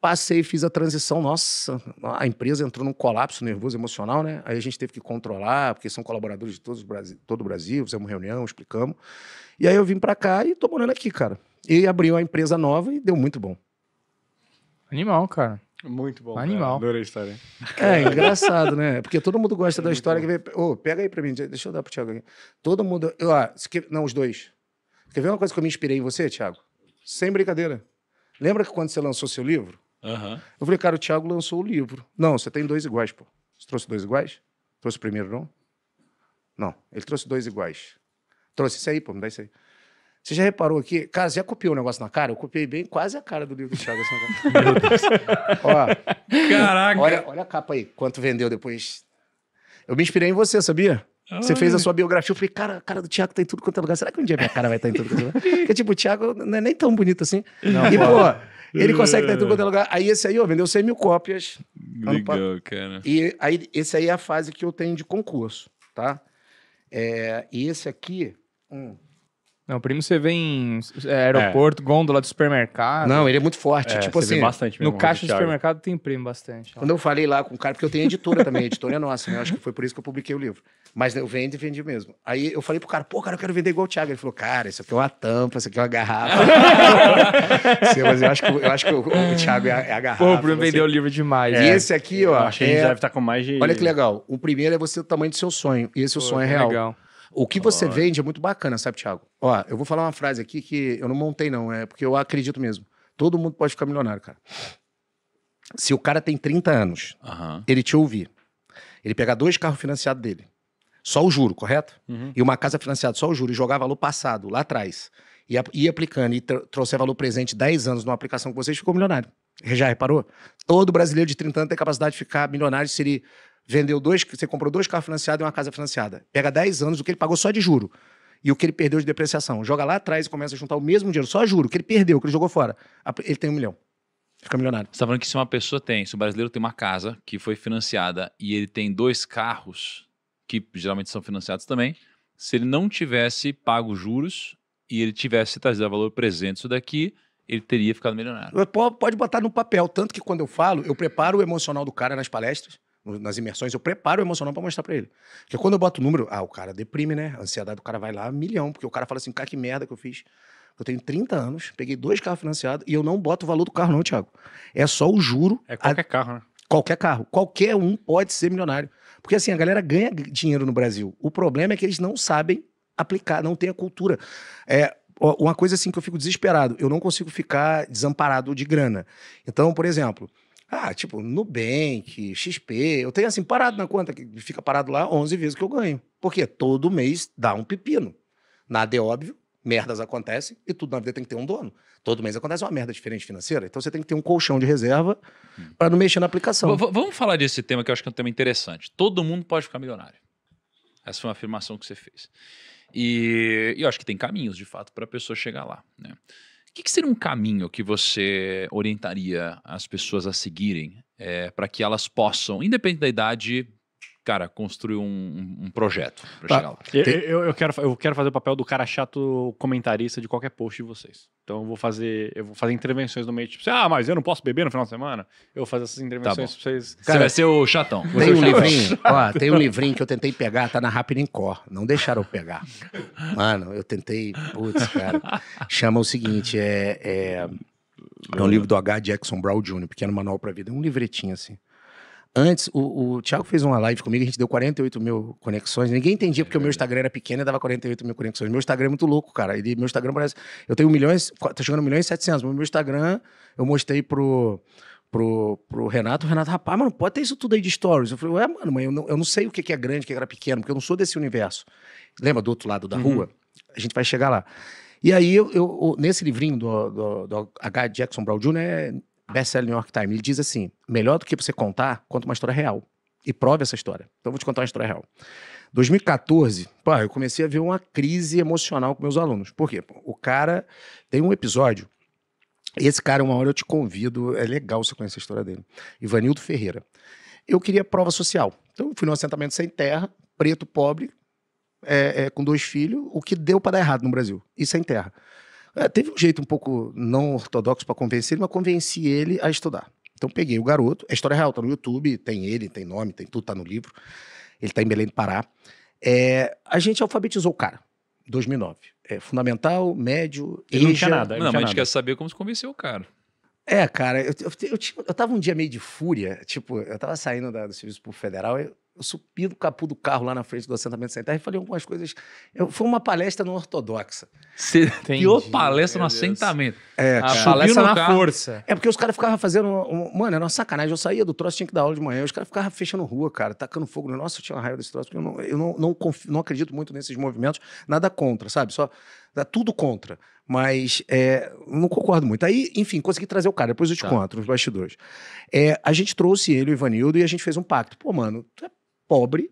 passei, fiz a transição, nossa, a empresa entrou num colapso nervoso emocional, né? Aí a gente teve que controlar, porque são colaboradores de todo o Brasil, todo o Brasil fizemos reunião, explicamos. E aí eu vim para cá e tô morando aqui, cara. E abriu a empresa nova e deu muito bom. Animal, cara. Muito bom. Animal. Cara. Adorei a história. É, é, engraçado, né? Porque todo mundo gosta é da história que vem. Ô, oh, pega aí pra mim, deixa eu dar pro Thiago aqui. Todo mundo. Eu, ah, que... Não, os dois. Quer ver uma coisa que eu me inspirei em você, Thiago? Sem brincadeira. Lembra que quando você lançou seu livro? Uhum. Eu falei, cara, o Thiago lançou o livro. Não, você tem dois iguais, pô. Você trouxe dois iguais? Trouxe o primeiro, não? Não, ele trouxe dois iguais. Trouxe isso aí, pô, me dá isso aí. Você já reparou aqui? Cara, você já copiou o um negócio na cara? Eu copiei bem quase a cara do livro do Thiago. Assim, né? Meu Deus. Ó, Caraca. Olha, olha a capa aí, quanto vendeu depois. Eu me inspirei em você, sabia? Você fez a sua biografia, eu falei, cara, a cara do Thiago tá em tudo quanto é lugar. Será que um dia minha cara vai estar tá em tudo quanto é lugar? Porque, tipo, o Thiago não é nem tão bonito assim. Não, e, pô, ele consegue estar tá em tudo quanto é lugar. Aí esse aí, ó, vendeu 100 mil cópias. Legal, cara. E aí, esse aí é a fase que eu tenho de concurso, tá? É, e esse aqui... Hum, não, primo você vê em é, aeroporto, é. gôndola de supermercado. Não, ele é muito forte. É, tipo assim, bastante no caixa do supermercado tem primo bastante. Quando eu falei lá com o cara, porque eu tenho editora também, a editora é nossa, né? Eu acho que foi por isso que eu publiquei o livro. Mas eu vendo e vendi mesmo. Aí eu falei pro cara, pô, cara, eu quero vender igual o Thiago. Ele falou, cara, isso aqui é uma tampa, isso aqui é uma garrafa. Sim, mas eu acho que, eu acho que o, o Thiago é a, é a garrafa. Pô, o primo vendeu o livro demais. E né? esse aqui, ó. Eu acho que a gente é deve estar tá com mais de. Olha que legal. O primeiro é você o tamanho do seu sonho. E esse pô, o sonho é real. Legal. O que você vende é muito bacana, sabe, Thiago? Ó, eu vou falar uma frase aqui que eu não montei, não, é porque eu acredito mesmo. Todo mundo pode ficar milionário, cara. Se o cara tem 30 anos, uhum. ele te ouvir, ele pegar dois carros financiados dele, só o juro, correto? Uhum. E uma casa financiada só o juro, e jogar valor passado lá atrás, e ir aplicando e trouxer valor presente 10 anos numa aplicação com vocês, ficou milionário. Já reparou? Todo brasileiro de 30 anos tem capacidade de ficar milionário se ele vendeu dois, você comprou dois carros financiados e uma casa financiada. Pega 10 anos o que ele pagou só de juro e o que ele perdeu de depreciação. Joga lá atrás e começa a juntar o mesmo dinheiro, só juro, que ele perdeu, que ele jogou fora. Ele tem um milhão. Fica milionário. Você está falando que se uma pessoa tem, se o um brasileiro tem uma casa que foi financiada e ele tem dois carros, que geralmente são financiados também, se ele não tivesse pago juros e ele tivesse trazido valor presente isso daqui, ele teria ficado milionário. Pode botar no papel. Tanto que quando eu falo, eu preparo o emocional do cara nas palestras nas imersões, eu preparo o emocional para mostrar para ele. Porque quando eu boto o número, ah, o cara deprime, né? A ansiedade do cara vai lá milhão, porque o cara fala assim, cara, que merda que eu fiz. Eu tenho 30 anos, peguei dois carros financiados e eu não boto o valor do carro, não, Thiago. É só o juro. É qualquer a... carro, né? Qualquer carro. Qualquer um pode ser milionário. Porque assim, a galera ganha dinheiro no Brasil. O problema é que eles não sabem aplicar, não tem a cultura. É, uma coisa assim que eu fico desesperado, eu não consigo ficar desamparado de grana. Então, por exemplo, ah, tipo, Nubank, XP. Eu tenho assim, parado na conta, que fica parado lá 11 vezes que eu ganho. Porque todo mês dá um pepino. Nada é óbvio, merdas acontecem e tudo na vida tem que ter um dono. Todo mês acontece uma merda diferente financeira. Então você tem que ter um colchão de reserva hum. para não mexer na aplicação. V vamos falar desse tema que eu acho que é um tema interessante. Todo mundo pode ficar milionário. Essa foi uma afirmação que você fez. E, e eu acho que tem caminhos, de fato, para a pessoa chegar lá. Né? que, que seria um caminho que você orientaria as pessoas a seguirem é, para que elas possam, independente da idade, cara, construir um, um projeto pra tá. chegar lá. Eu, eu, eu, quero, eu quero fazer o papel do cara chato comentarista de qualquer post de vocês. Então eu vou fazer, eu vou fazer intervenções no meio, tipo, assim, ah, mas eu não posso beber no final de semana? Eu vou fazer essas intervenções tá pra vocês. Cara, Você vai ser o chatão. Tem um, Livrinho, ó, tem um livrinho que eu tentei pegar, tá na Rapidin Core. Não deixaram eu pegar. Mano, eu tentei. Putz, cara. Chama o seguinte: é, é, é um livro do H. Jackson Brown Jr., Pequeno Manual pra Vida. É um livretinho assim. Antes, o, o Thiago fez uma live comigo, a gente deu 48 mil conexões. Ninguém entendia porque o meu Instagram era pequeno e dava 48 mil conexões. Meu Instagram é muito louco, cara. Ele, meu Instagram parece. Eu tenho milhões, tá chegando a milhões e 700. Mas meu Instagram, eu mostrei pro, pro, pro Renato. O Renato, rapaz, mano, pode ter isso tudo aí de stories. Eu falei, ué, mano, eu não, eu não sei o que é grande, o que era pequeno, porque eu não sou desse universo. Lembra do outro lado da uhum. rua? A gente vai chegar lá. E aí, eu, eu nesse livrinho do, do, do H. Jackson Brown Jr., best-seller New York Times, ele diz assim: melhor do que você contar, conta uma história real. E prove essa história. Então, eu vou te contar uma história real. 2014, pô, eu comecei a ver uma crise emocional com meus alunos. Por quê? O cara tem um episódio. Esse cara, uma hora eu te convido, é legal você conhecer a história dele. Ivanildo Ferreira. Eu queria prova social. Então, eu fui num assentamento sem terra, preto, pobre, é, é, com dois filhos, o que deu para dar errado no Brasil, e sem terra. É, teve um jeito um pouco não ortodoxo para convencer ele, mas convenci ele a estudar. Então peguei o garoto, a é história real tá no YouTube, tem ele, tem nome, tem tudo, tá no livro. Ele tá em Belém do Pará. É, a gente alfabetizou o cara, 2009. É, fundamental, médio, Ele não tinha nada. não, não tinha mas nada. a gente quer saber como se convenceu o cara. É, cara, eu, eu, eu, eu, tava um dia meio de fúria, tipo, eu tava saindo da, do serviço público federal, eu, eu subi do capô do carro lá na frente do assentamento Terra e falei algumas coisas. Eu, foi uma palestra não ortodoxa. Você outra palestra no Deus. assentamento. É, ah, A palestra na carro. força. É porque os caras ficavam fazendo. Um, mano, era uma sacanagem. Eu saía do troço, tinha que dar aula de manhã. Os caras ficavam fechando rua, cara, tacando fogo. Nossa, eu tinha uma raiva desse troço, porque eu não, eu não, não, confio, não acredito muito nesses movimentos. Nada contra, sabe? Só dá tudo contra. Mas é, não concordo muito. Aí, enfim, consegui trazer o cara, depois eu te tá. conto, nos bastidores. É, a gente trouxe ele, o Ivanildo, e a gente fez um pacto. Pô, mano, tu é pobre,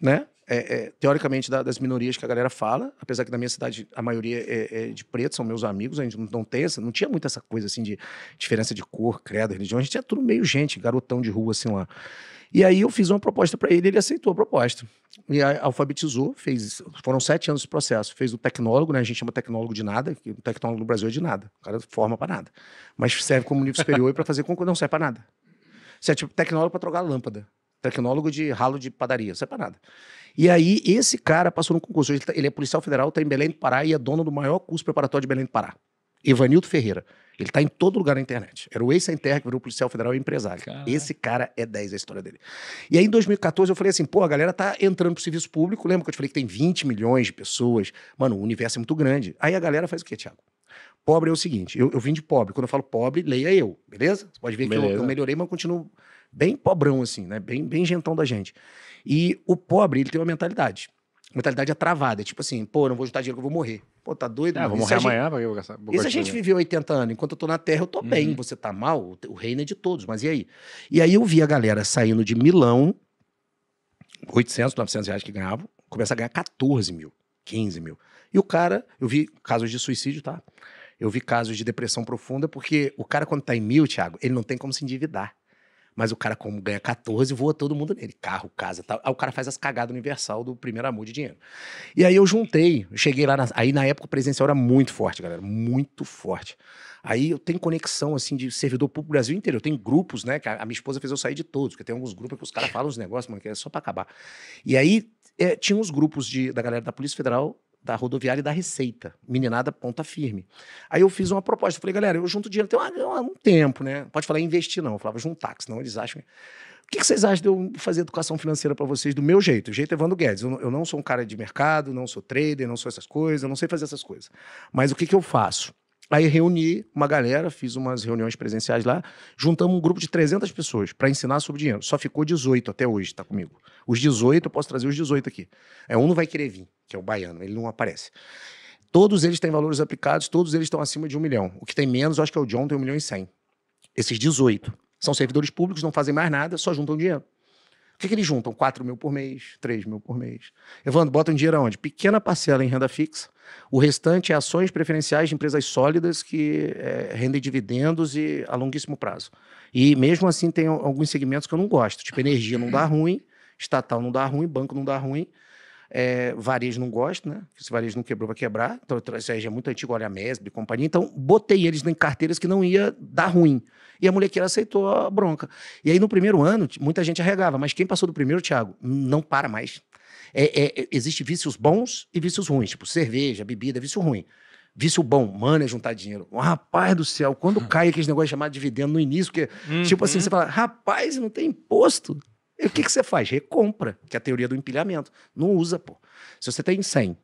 né? É, é, teoricamente da, das minorias que a galera fala, apesar que na minha cidade a maioria é, é de preto, são meus amigos, a gente não, não tem essa, não tinha muito essa coisa assim de diferença de cor, credo, religião, a gente tinha tudo meio gente, garotão de rua assim lá. E aí eu fiz uma proposta para ele, ele aceitou a proposta. E aí, alfabetizou, fez, foram sete anos de processo, fez o tecnólogo, né? A gente chama tecnólogo de nada, que o tecnólogo no Brasil é de nada, o cara forma para nada, mas serve como nível superior e para fazer concurso não serve para nada. Você é tipo tecnólogo para trocar lâmpada tecnólogo de ralo de padaria, nada. E aí, esse cara passou no concurso. Ele, tá, ele é policial federal, está em Belém do Pará e é dono do maior curso preparatório de Belém do Pará. Ivanildo Ferreira. Ele está em todo lugar na internet. Era o ex-sem terra que virou policial federal e empresário. Esse cara é 10 a história dele. E aí, em 2014, eu falei assim: pô, a galera tá entrando pro serviço público. Lembra que eu te falei que tem 20 milhões de pessoas? Mano, o universo é muito grande. Aí a galera faz o quê, Thiago? Pobre é o seguinte: eu, eu vim de pobre. Quando eu falo pobre, leia eu, beleza? Você pode ver beleza. que eu, eu melhorei, mas eu continuo bem pobrão, assim, né? Bem, bem gentão da gente. E o pobre, ele tem uma mentalidade. A mentalidade é travada, tipo assim, pô, não vou juntar dinheiro que eu vou morrer. Pô, tá doido? É, vou morrer amanhã, gente... pra eu gastar. E se a gente viveu 80 anos, enquanto eu tô na Terra, eu tô uhum. bem, você tá mal, o reino é de todos, mas e aí? E aí eu vi a galera saindo de Milão, 800, 900 reais que ganhava, começa a ganhar 14 mil, 15 mil. E o cara, eu vi casos de suicídio, tá? Eu vi casos de depressão profunda, porque o cara, quando tá em mil, Thiago, ele não tem como se endividar. Mas o cara, como ganha 14, voa todo mundo nele. Carro, casa, tal. Aí o cara faz as cagadas universal do primeiro amor de dinheiro. E aí eu juntei, cheguei lá. Na, aí na época o presencial era muito forte, galera. Muito forte. Aí eu tenho conexão, assim, de servidor público Brasil inteiro. Eu tenho grupos, né? Que a, a minha esposa fez eu sair de todos, porque tem alguns grupos que os caras falam uns negócios, mano, que é só pra acabar. E aí é, tinha uns grupos de, da galera da Polícia Federal da rodoviária e da Receita. Meninada ponta firme. Aí eu fiz uma proposta. Eu falei, galera, eu junto dinheiro, tem um, um tempo, né? Pode falar investir, não. Eu falava juntar, que senão eles acham. O que, vocês acham de eu fazer educação financeira para vocês do meu jeito? O jeito é Evandro Guedes. Eu, eu, não sou um cara de mercado, não sou trader, não sou essas coisas, eu não sei fazer essas coisas. Mas o que, que eu faço? Aí reuni uma galera, fiz umas reuniões presenciais lá, juntamos um grupo de 300 pessoas para ensinar sobre dinheiro. Só ficou 18 até hoje, tá comigo. Os 18, eu posso trazer os 18 aqui. É, um não vai querer vir, que é o baiano, ele não aparece. Todos eles têm valores aplicados, todos eles estão acima de um milhão. O que tem menos, acho que é o John, tem um milhão e cem. Esses 18 são servidores públicos, não fazem mais nada, só juntam dinheiro que, que eles juntam? 4 mil por mês, 3 mil por mês. Evandro, botam dinheiro aonde? Pequena parcela em renda fixa. O restante é ações preferenciais de empresas sólidas que é, rendem dividendos e a longuíssimo prazo. E mesmo assim tem alguns segmentos que eu não gosto. Tipo, energia não dá ruim, estatal não dá ruim, banco não dá ruim. É, Varejo não gosta, né? se Varejo não quebrou, vai quebrar. Então, a estratégia é muito antiga, olha a Mesb e companhia. Então, botei eles em carteiras que não ia dar ruim. E a molequeira aceitou a bronca. E aí, no primeiro ano, muita gente arregava. Mas quem passou do primeiro, Thiago, não para mais. É, é, é, existe vícios bons e vícios ruins. Tipo, cerveja, bebida, vício ruim. Vício bom, mano, é juntar dinheiro. rapaz do céu, quando cai aqueles negócios chamados dividendo no início, porque, uhum. É, tipo assim, uhum. você fala, rapaz, não tem imposto. E o que, que você faz? Recompra, que é a teoria do empilhamento. Não usa, pô. Se você tem 100,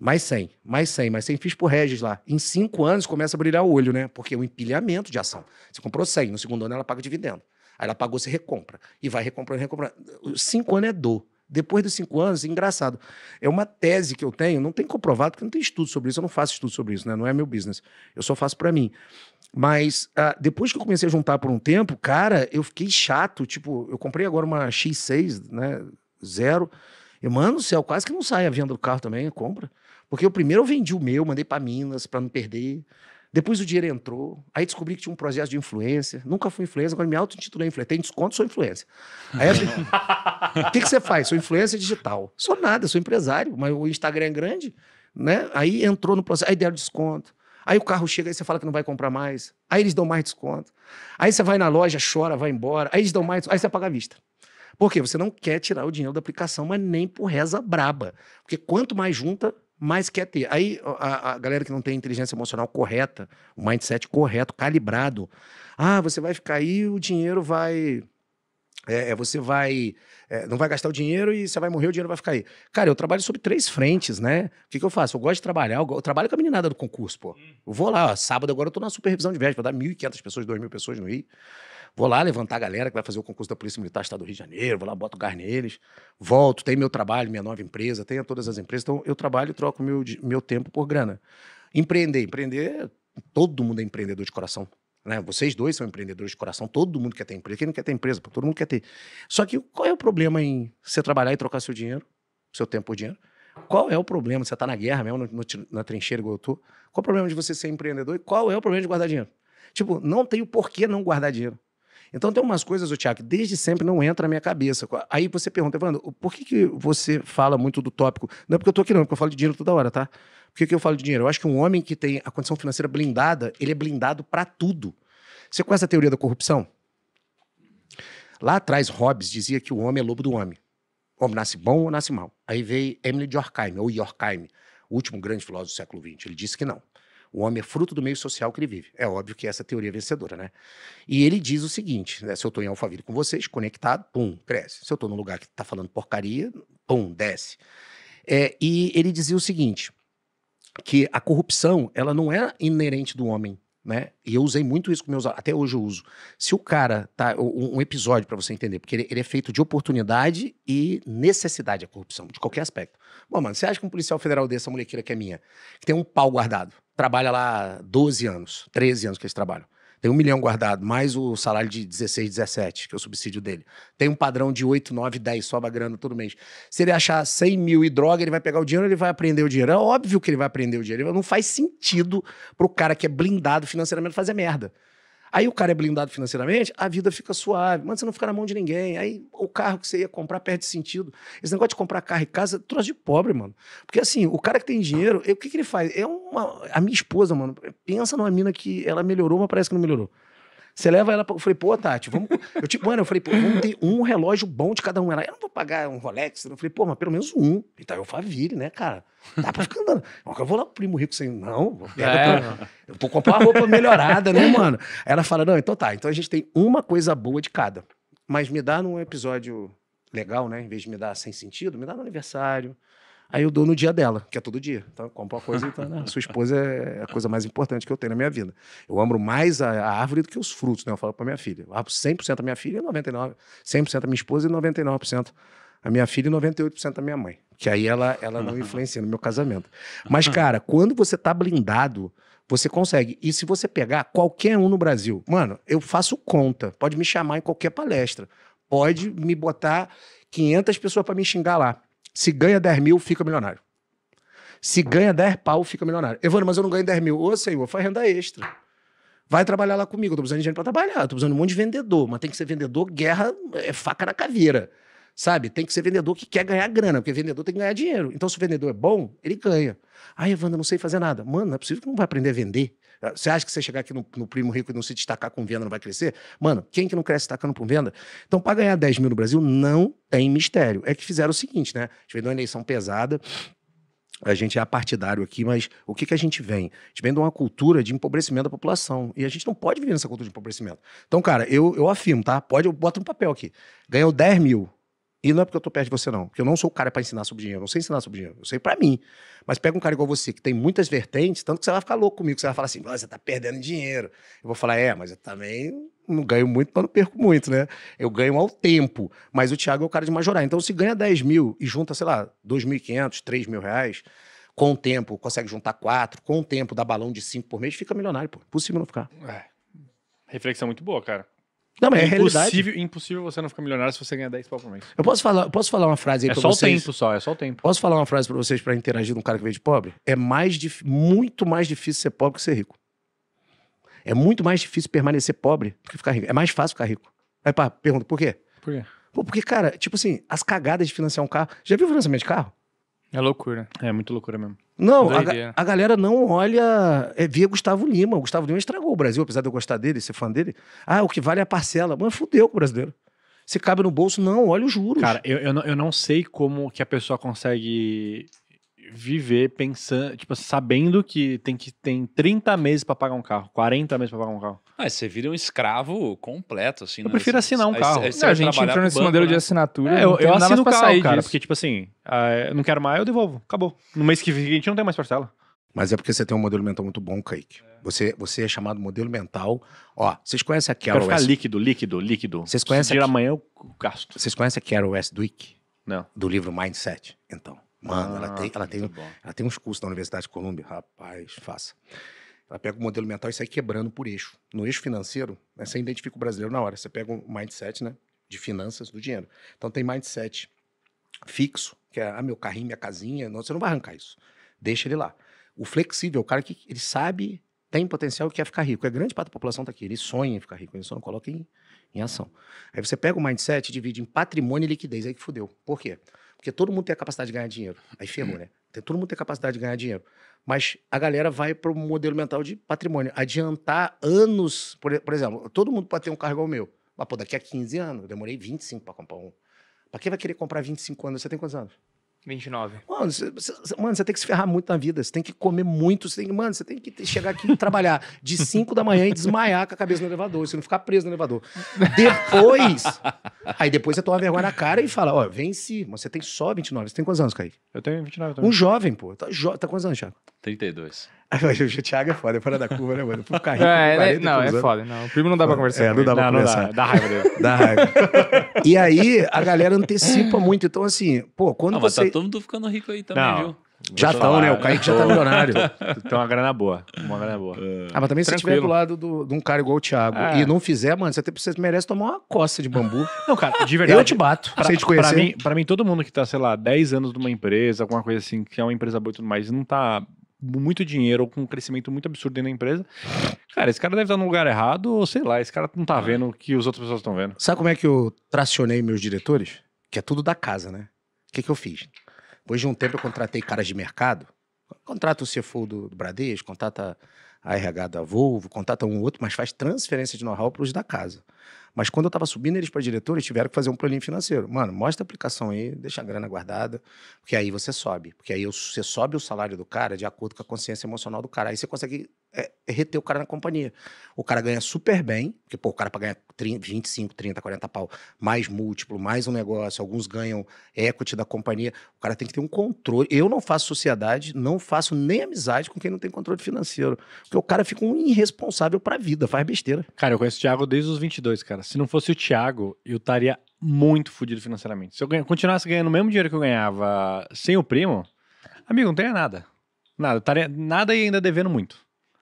mais 100, mais 100, mais 100, fiz por Regis lá. Em 5 anos começa a brilhar o olho, né? Porque é um empilhamento de ação. Você comprou 100, no segundo ano ela paga dividendo. Aí ela pagou, você recompra. E vai recomprando, recomprando. Cinco anos é dor. Depois dos cinco anos, engraçado. É uma tese que eu tenho, não tem comprovado, porque não tem estudo sobre isso, eu não faço estudo sobre isso, né? Não é meu business. Eu só faço para mim. Mas uh, depois que eu comecei a juntar por um tempo, cara, eu fiquei chato. Tipo, eu comprei agora uma X6, né? Zero. E, mano do céu, quase que não sai a venda do carro também, compra. Porque o primeiro eu vendi o meu, mandei para Minas para não perder. Depois o dinheiro entrou, aí descobri que tinha um processo de influência. Nunca fui influência, agora me auto-intitulei influência. Tem desconto, sou influência. Aí o que, que você faz? Sou influência digital. Sou nada, sou empresário, mas o Instagram é grande, né? Aí entrou no processo, aí deram desconto. Aí o carro chega, aí você fala que não vai comprar mais. Aí eles dão mais desconto. Aí você vai na loja, chora, vai embora. Aí eles dão mais, aí você paga a vista. Por quê? Você não quer tirar o dinheiro da aplicação, mas nem por reza braba. Porque quanto mais junta, mas quer ter. Aí a, a, galera que não tem inteligência emocional correta, o mindset correto, calibrado, ah, você vai ficar aí, o dinheiro vai. É, é, você vai. É, não vai gastar o dinheiro e você vai morrer, o dinheiro vai ficar aí. Cara, eu trabalho sobre três frentes, né? O que, que eu faço? Eu gosto de trabalhar, eu, trabalho com a meninada do concurso, pô. Eu vou lá, ó, sábado agora eu tô na supervisão de viagem, vai dar 1.500 pessoas, 2.000 pessoas no Rio. Vou lá levantar a galera que vai fazer o concurso da Polícia Militar do Estado do Rio de Janeiro, vou lá, boto o gás neles, volto, tem meu trabalho, minha nova empresa, tenho todas as empresas. Então, eu trabalho e troco meu, meu tempo por grana. Empreender, empreender, é todo mundo é empreendedor de coração. Né? Vocês dois são empreendedores de coração, todo mundo quer ter empresa. Quem não quer ter empresa? Todo mundo quer ter. Só que qual é o problema em você trabalhar e trocar seu dinheiro, seu tempo por dinheiro? Qual é o problema? Você está na guerra mesmo, no, no, na trincheira igual eu tô. Qual é o problema de você ser empreendedor e qual é o problema de guardar dinheiro? Tipo, não tem o porquê não guardar dinheiro. Então tem umas coisas, o Tiago, desde sempre não entra na minha cabeça. Aí você pergunta, Evandro, por que, que você fala muito do tópico? Não é porque eu tô aqui não, é porque eu falo de dinheiro toda hora, tá? Por que, que eu falo de dinheiro? Eu acho que um homem que tem a condição financeira blindada, ele é blindado para tudo. Você conhece a teoria da corrupção? Lá atrás, Hobbes dizia que o homem é lobo do homem. O homem nasce bom ou nasce mal. Aí veio Emily de ou Yorkheim, o último grande filósofo do século XX. Ele disse que não. O homem é fruto do meio social que ele vive. É óbvio que essa é teoria é vencedora, né? E ele diz o seguinte: né? se eu estou em Alphaville com vocês, conectado, pum, cresce. Se eu estou num lugar que está falando porcaria, pum, desce. É, e ele dizia o seguinte: que a corrupção ela não é inerente do homem né? E eu usei muito isso com meus até hoje eu uso. Se o cara tá um, episódio para você entender, porque ele, ele, é feito de oportunidade e necessidade a corrupção de qualquer aspecto. Bom, mano, você acha que um policial federal dessa molequeira que é minha, que tem um pau guardado, trabalha lá 12 anos, 13 anos que eles trabalham. Tem um milhão guardado, mais o salário de 16, 17, que é o subsídio dele. Tem um padrão de 8, 9, 10, sobra grana todo mês. Se ele achar 100 mil e droga, ele vai pegar o dinheiro, ele vai aprender o dinheiro. É óbvio que ele vai aprender o dinheiro. Não faz sentido pro cara que é blindado financeiramente fazer merda. Aí o cara é blindado financeiramente, a vida fica suave, mas você não fica na mão de ninguém. Aí o carro que você ia comprar perde sentido. Esse negócio de comprar carro e casa, troço de pobre, mano. Porque assim, o cara que tem dinheiro, o que, que ele faz? É uma. A minha esposa, mano, pensa numa mina que ela melhorou, mas parece que não melhorou. Você leva ela. Pra... Eu falei, pô, Tati, vamos. Eu, tipo, mano, eu falei, pô, vamos ter um relógio bom de cada um. Ela, eu não vou pagar um Rolex. Eu falei, pô, mas pelo menos um. E tá, eu Faville, né, cara? Dá pra ficar andando. Eu vou lá pro primo rico sem. Não, vou pegar. É. Pra... Eu vou comprar uma roupa melhorada, né, mano? Ela fala, não, então tá. Então a gente tem uma coisa boa de cada. Mas me dá num episódio legal, né? Em vez de me dar sem sentido, me dá no aniversário, Aí eu dou no dia dela, que é todo dia. Então, compro uma coisa então, né? Sua esposa é a coisa mais importante que eu tenho na minha vida. Eu amo mais a, a árvore do que os frutos, né? Eu falo para minha filha. Eu 100% a minha filha e 99%. 100% a minha esposa e 99% a minha filha e 98% a minha mãe. Que aí ela, ela não influencia no meu casamento. Mas, cara, quando você tá blindado, você consegue. E se você pegar qualquer um no Brasil, mano, eu faço conta. Pode me chamar em qualquer palestra. Pode me botar 500 pessoas para me xingar lá. Se ganha 10 mil, fica milionário. Se ganha 10 pau, fica milionário. Evandro, mas eu não ganho 10 mil. Ô, senhor, faz renda extra. Vai trabalhar lá comigo. Eu tô precisando de gente pra trabalhar. Eu tô precisando de um monte de vendedor. Mas tem que ser vendedor, guerra, é faca na caveira. Sabe? Tem que ser vendedor que quer ganhar grana, porque vendedor tem que ganhar dinheiro. Então, se o vendedor é bom, ele ganha. Ah, Evandro, não sei fazer nada. Mano, não é possível que não vai aprender a vender. Ah, você acha que você chegar aqui no, no primo rico e não se destacar com venda não vai crescer? Mano, quem que não cresce destacando com venda? Então, para ganhar 10 mil no Brasil, não tem mistério. É que fizeram o seguinte, né? A gente veio de uma eleição pesada, a gente é partidário aqui, mas o que, que a gente vem? A gente vem de uma cultura de empobrecimento da população. E a gente não pode viver nessa cultura de empobrecimento. Então, cara, eu, eu afirmo, tá? Pode, eu boto um papel aqui. Ganhou 10 mil. E não é porque eu tô perto de você, não. Porque eu não sou o cara para ensinar sobre dinheiro. Eu não sei ensinar sobre dinheiro. Eu sei para mim. Mas pega um cara igual você, que tem muitas vertentes, tanto que você vai ficar louco comigo. Você vai falar assim, você tá perdendo dinheiro. Eu vou falar, é, mas eu também não ganho muito, mas não perco muito, né? Eu ganho ao tempo. Mas o Thiago é o cara de majorar. Então, se ganha 10 mil e junta, sei lá, 2.500, 3 mil reais, com o tempo, consegue juntar 4, com o tempo dá balão de 5 por mês, fica milionário, pô. Possível não ficar. É. Reflexão muito boa, cara. Não, mas é, impossível, impossível você não ficar milionário se você ganhar 10 pau por mês. Eu posso falar, posso falar uma frase aí é pra vocês? É só o tempo só, é só o tempo. Posso falar uma frase pra vocês pra interagir com um cara que veio de pobre? É mais muito mais difícil ser pobre que ser rico. É muito mais difícil permanecer pobre do que ficar rico. É mais fácil ficar rico. Aí, pá, pergunta, por quê? Por quê? Pô, porque, cara, tipo assim, as cagadas de financiar um carro. Já viu financiamento de carro? É loucura. É muito loucura mesmo. Não, a, a, galera não olha. É via Gustavo Lima. O Gustavo Lima estragou o Brasil, apesar de eu gostar dele, ser fã dele. Ah, o que vale é a parcela. Mas fudeu com o brasileiro. Se cabe no bolso, não, olha os juros. Cara, eu, eu, não, eu não sei como que a pessoa consegue viver pensando, tipo, sabendo que tem que tem 30 meses para pagar um carro, 40 meses para pagar um carro. Ah, você vira um escravo completo, assim. Eu né? prefiro assinar um aí, carro. Aí, não, a gente entrou nesse banco, modelo né? de assinatura. É, eu, eu assino o carro, cara, disso. porque, tipo assim, uh, não quero mais, eu devolvo. Acabou. No mês que vem a gente não tem mais parcela. Mas é porque você tem um modelo mental muito bom, Kaique. É. Você, você é chamado modelo mental. Ó, vocês conhecem a Carol Quero ficar líquido, líquido, líquido. Vocês conhecem... Se a... amanhã eu gasto. Vocês conhecem a Carol Westwick? Não. Do livro Mindset, então. Mano, ah, ela tem, ela tem, bom. ela tem uns cursos na Universidade de Colômbia. Rapaz, faça. Ela pega o modelo mental e sai quebrando por eixo. No eixo financeiro, né, você identifica o brasileiro na hora. Você pega um mindset, né? De finanças, do dinheiro. Então tem mindset fixo, que é ah, meu carrinho, minha casinha. Não, você não vai arrancar isso. Deixa ele lá. O flexível, o cara que ele sabe, tem potencial e quer ficar rico. É grande parte da população está aqui. Ele sonha em ficar rico, ele só não coloca em, em ação. Aí você pega o mindset e divide em patrimônio e liquidez. Aí que fudeu. Por quê? Porque todo mundo tem a capacidade de ganhar dinheiro. Aí ferrou, hum. né? Tem, todo mundo tem a capacidade de ganhar dinheiro. Mas a galera vai para o modelo mental de patrimônio. Adiantar anos. Por, por exemplo, todo mundo pode ter um carro igual meu. Mas, pô, daqui a 15 anos, eu demorei 25 para comprar um. Para quem vai querer comprar 25 anos? Você tem quantos anos? 29. Mano você, você, mano, você tem que se ferrar muito na vida. Você tem que comer muito. Você tem, mano, você tem que chegar aqui e trabalhar de 5 da manhã e desmaiar com a cabeça no elevador. Você não ficar preso no elevador. Depois. aí depois você toma vergonha na cara e fala: Ó, venci. Mas você tem só 29. Você tem quantos anos, Kaique? Eu tenho 29 também. Um jovem, pô. Tá, jo... tá quantos anos, Thiago? 32. O Thiago é foda, é fora da curva, né, mano? Pro carrinho, é, é- não, é foda. Não. O primo não dá pra conversar. É, não dá pra não, conversar. Não dá, dá raiva dele. Dá raiva. E aí a galera antecipa muito. Então, assim, pô, quando não, você. Mas tá todo mundo ficando rico aí também, não. viu? Já estão, né? O né? Kaique já tá milionário. Então, uma grana boa. Uma grana boa. É. Ah, mas também Tranquilo. se estiver do lado do, de um cara igual o Thiago é. e não fizer, mano, você, até, você merece tomar uma coça de bambu. Não, cara, de verdade. Eu te bato, pra, te conhecer. Pra mim, pra mim, todo mundo que tá, sei lá, 10 anos numa empresa, alguma coisa assim, que é uma empresa boa e tudo mais, não tá muito dinheiro ou com um crescimento muito absurdo dentro da empresa, cara, esse cara deve estar no lugar errado, ou sei lá, esse cara não tá é. vendo o que as outras pessoas estão vendo. Sabe como é que eu tracionei meus diretores? Que é tudo da casa, né? O que, que eu fiz? Depois de um tempo eu contratei caras de mercado, contrata o CFO do, do Bradesco, contrata a RH da Volvo, contrata um outro, mas faz transferência de know-how para os da casa. Mas quando eu estava subindo eles para diretor, eles tiveram que fazer um planinho financeiro. Mano, mostra a aplicação aí, deixa a grana guardada, porque aí você sobe. Porque aí você sobe o salário do cara de acordo com a consciência emocional do cara. Aí você consegue é, reter o cara na companhia. O cara ganha super bem, porque pô, o cara para ganhar 30, 25, 30, 40 pau, mais múltiplo, mais um negócio, alguns ganham equity da companhia. O cara tem que ter um controle. Eu não faço sociedade, não faço nem amizade com quem não tem controle financeiro, porque o cara fica um irresponsável para a vida, faz besteira. Cara, eu conheço o Thiago desde os 22, cara se não fosse o Thiago, eu estaria muito fodido financeiramente. Se eu ganha, continuasse ganhando o mesmo dinheiro que eu ganhava sem o primo, amigo, não teria nada. Nada, taria, nada e ainda devendo muito.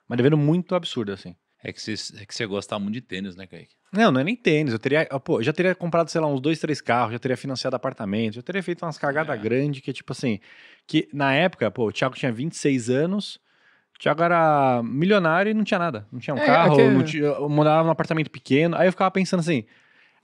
Mas devendo muito absurdo, assim. É que você é que gosta muito de tênis, né, Kaique? Não, não é nem tênis. Eu teria, pô, já teria comprado, sei lá, uns dois, três carros, já teria financiado apartamento, já teria feito umas cagadas é. grandes que, tipo assim, que na época, pô, o Thiago tinha 26 anos, Tiago era milionário e não tinha nada. Não tinha um é, carro, é que... tinha, morava num apartamento pequeno. Aí eu ficava pensando assim.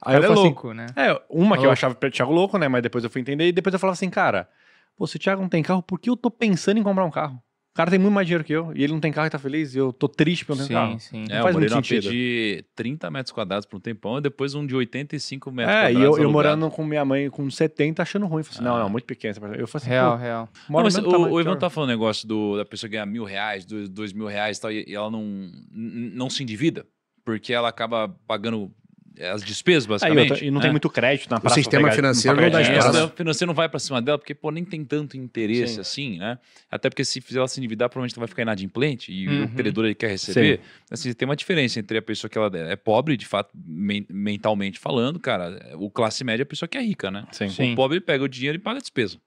Aí cara eu é assim, louco, assim, né? É, uma louco. que eu achava o Thiago louco, né? Mas depois eu fui entender e depois eu falava assim, cara, pô, se o Thiago não tem carro, por que eu tô pensando em comprar um carro? O cara tem muito mais dinheiro que eu e ele não tem carro e tá feliz e eu tô triste pelo carro. Sim, sim. é, faz muito sentido. pedi 30 metros quadrados por um tempão e depois um de 85 metros é, e eu, eu morando com minha mãe com 70 achando ruim. Falei assim, ah. não, não, muito pequeno. Eu falei assim, real, real. Não, mas o, o Ivan tá falando negócio do, da pessoa ganhar mil reais, dois, dois mil reais e tal, e, e ela não, não se endivida porque ela acaba pagando é, as despesas, ah, basicamente. Aí, e não né? tem muito crédito na né? praça. O sistema pegar, financeiro não dá financeiro não vai para cima dela, porque, pô, nem tem tanto interesse Sim. assim, né? Até porque se fizer ela se endividar, provavelmente ela vai ficar inadimplente e uhum. o credor ele quer receber. Sim. Assim, tem uma diferença entre a pessoa que ela é, é pobre, de fato, men mentalmente falando, cara, o classe média é a pessoa que é rica, né? Sim. Sim. O pobre pega o dinheiro e paga a despesa.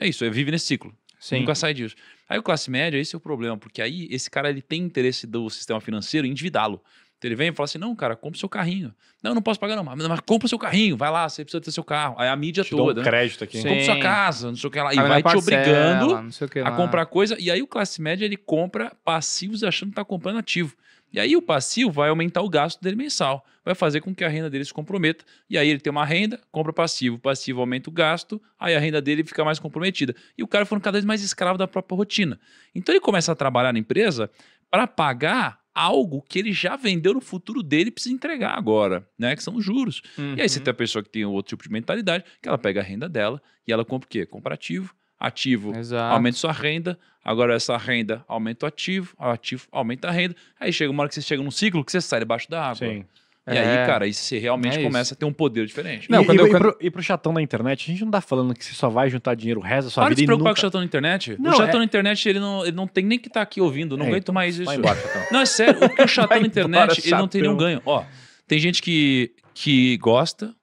É isso, ele vive nesse ciclo. Sim. Nunca sai disso. Aí o classe média, esse é o problema, porque aí esse cara ele tem interesse do sistema financeiro endividá-lo. Então ele vem e fala assim: não, cara, compra o seu carrinho. Não, não posso pagar, não, mas, mas compra o seu carrinho, vai lá, você precisa ter seu carro. Aí a mídia te toda. Um né? crédito aqui. Né? Compra sua casa, não sei o que lá. E a vai parcela, te obrigando a comprar coisa. E aí o classe média ele compra passivos achando que está comprando ativo. E aí o passivo vai aumentar o gasto dele mensal, vai fazer com que a renda dele se comprometa. E aí ele tem uma renda, compra passivo, o passivo aumenta o gasto, aí a renda dele fica mais comprometida. E o cara foi cada vez mais escravo da própria rotina. Então ele começa a trabalhar na empresa para pagar algo que ele já vendeu no futuro dele e precisa entregar agora, né? Que são os juros. Uhum. E aí você uhum. tem a pessoa que tem outro tipo de mentalidade, que ela pega a renda dela e ela compra o quê? Comparativo, ativo, Exato. aumenta sua renda, agora essa renda aumenta o ativo, o ativo aumenta a renda. Aí chega uma hora que você chega num ciclo que você sai debaixo da água. Sim. E é. aí, cara, aí você realmente é começa a ter um poder diferente. Não, e, quando e, eu, quando... E pro, e, pro, chatão da internet, a gente não tá falando que você só vai juntar dinheiro reza sua para vida. Para de se preocupar nunca... com o chatão da internet. Não, o chatão é... da internet, ele não, ele não tem nem que estar tá aqui ouvindo. Não é, aguento então, mais isso. Embora, não, é sério. O, o chatão da internet, embora, ele chatão. não tem nenhum ganho. Ó, tem gente que, que gosta,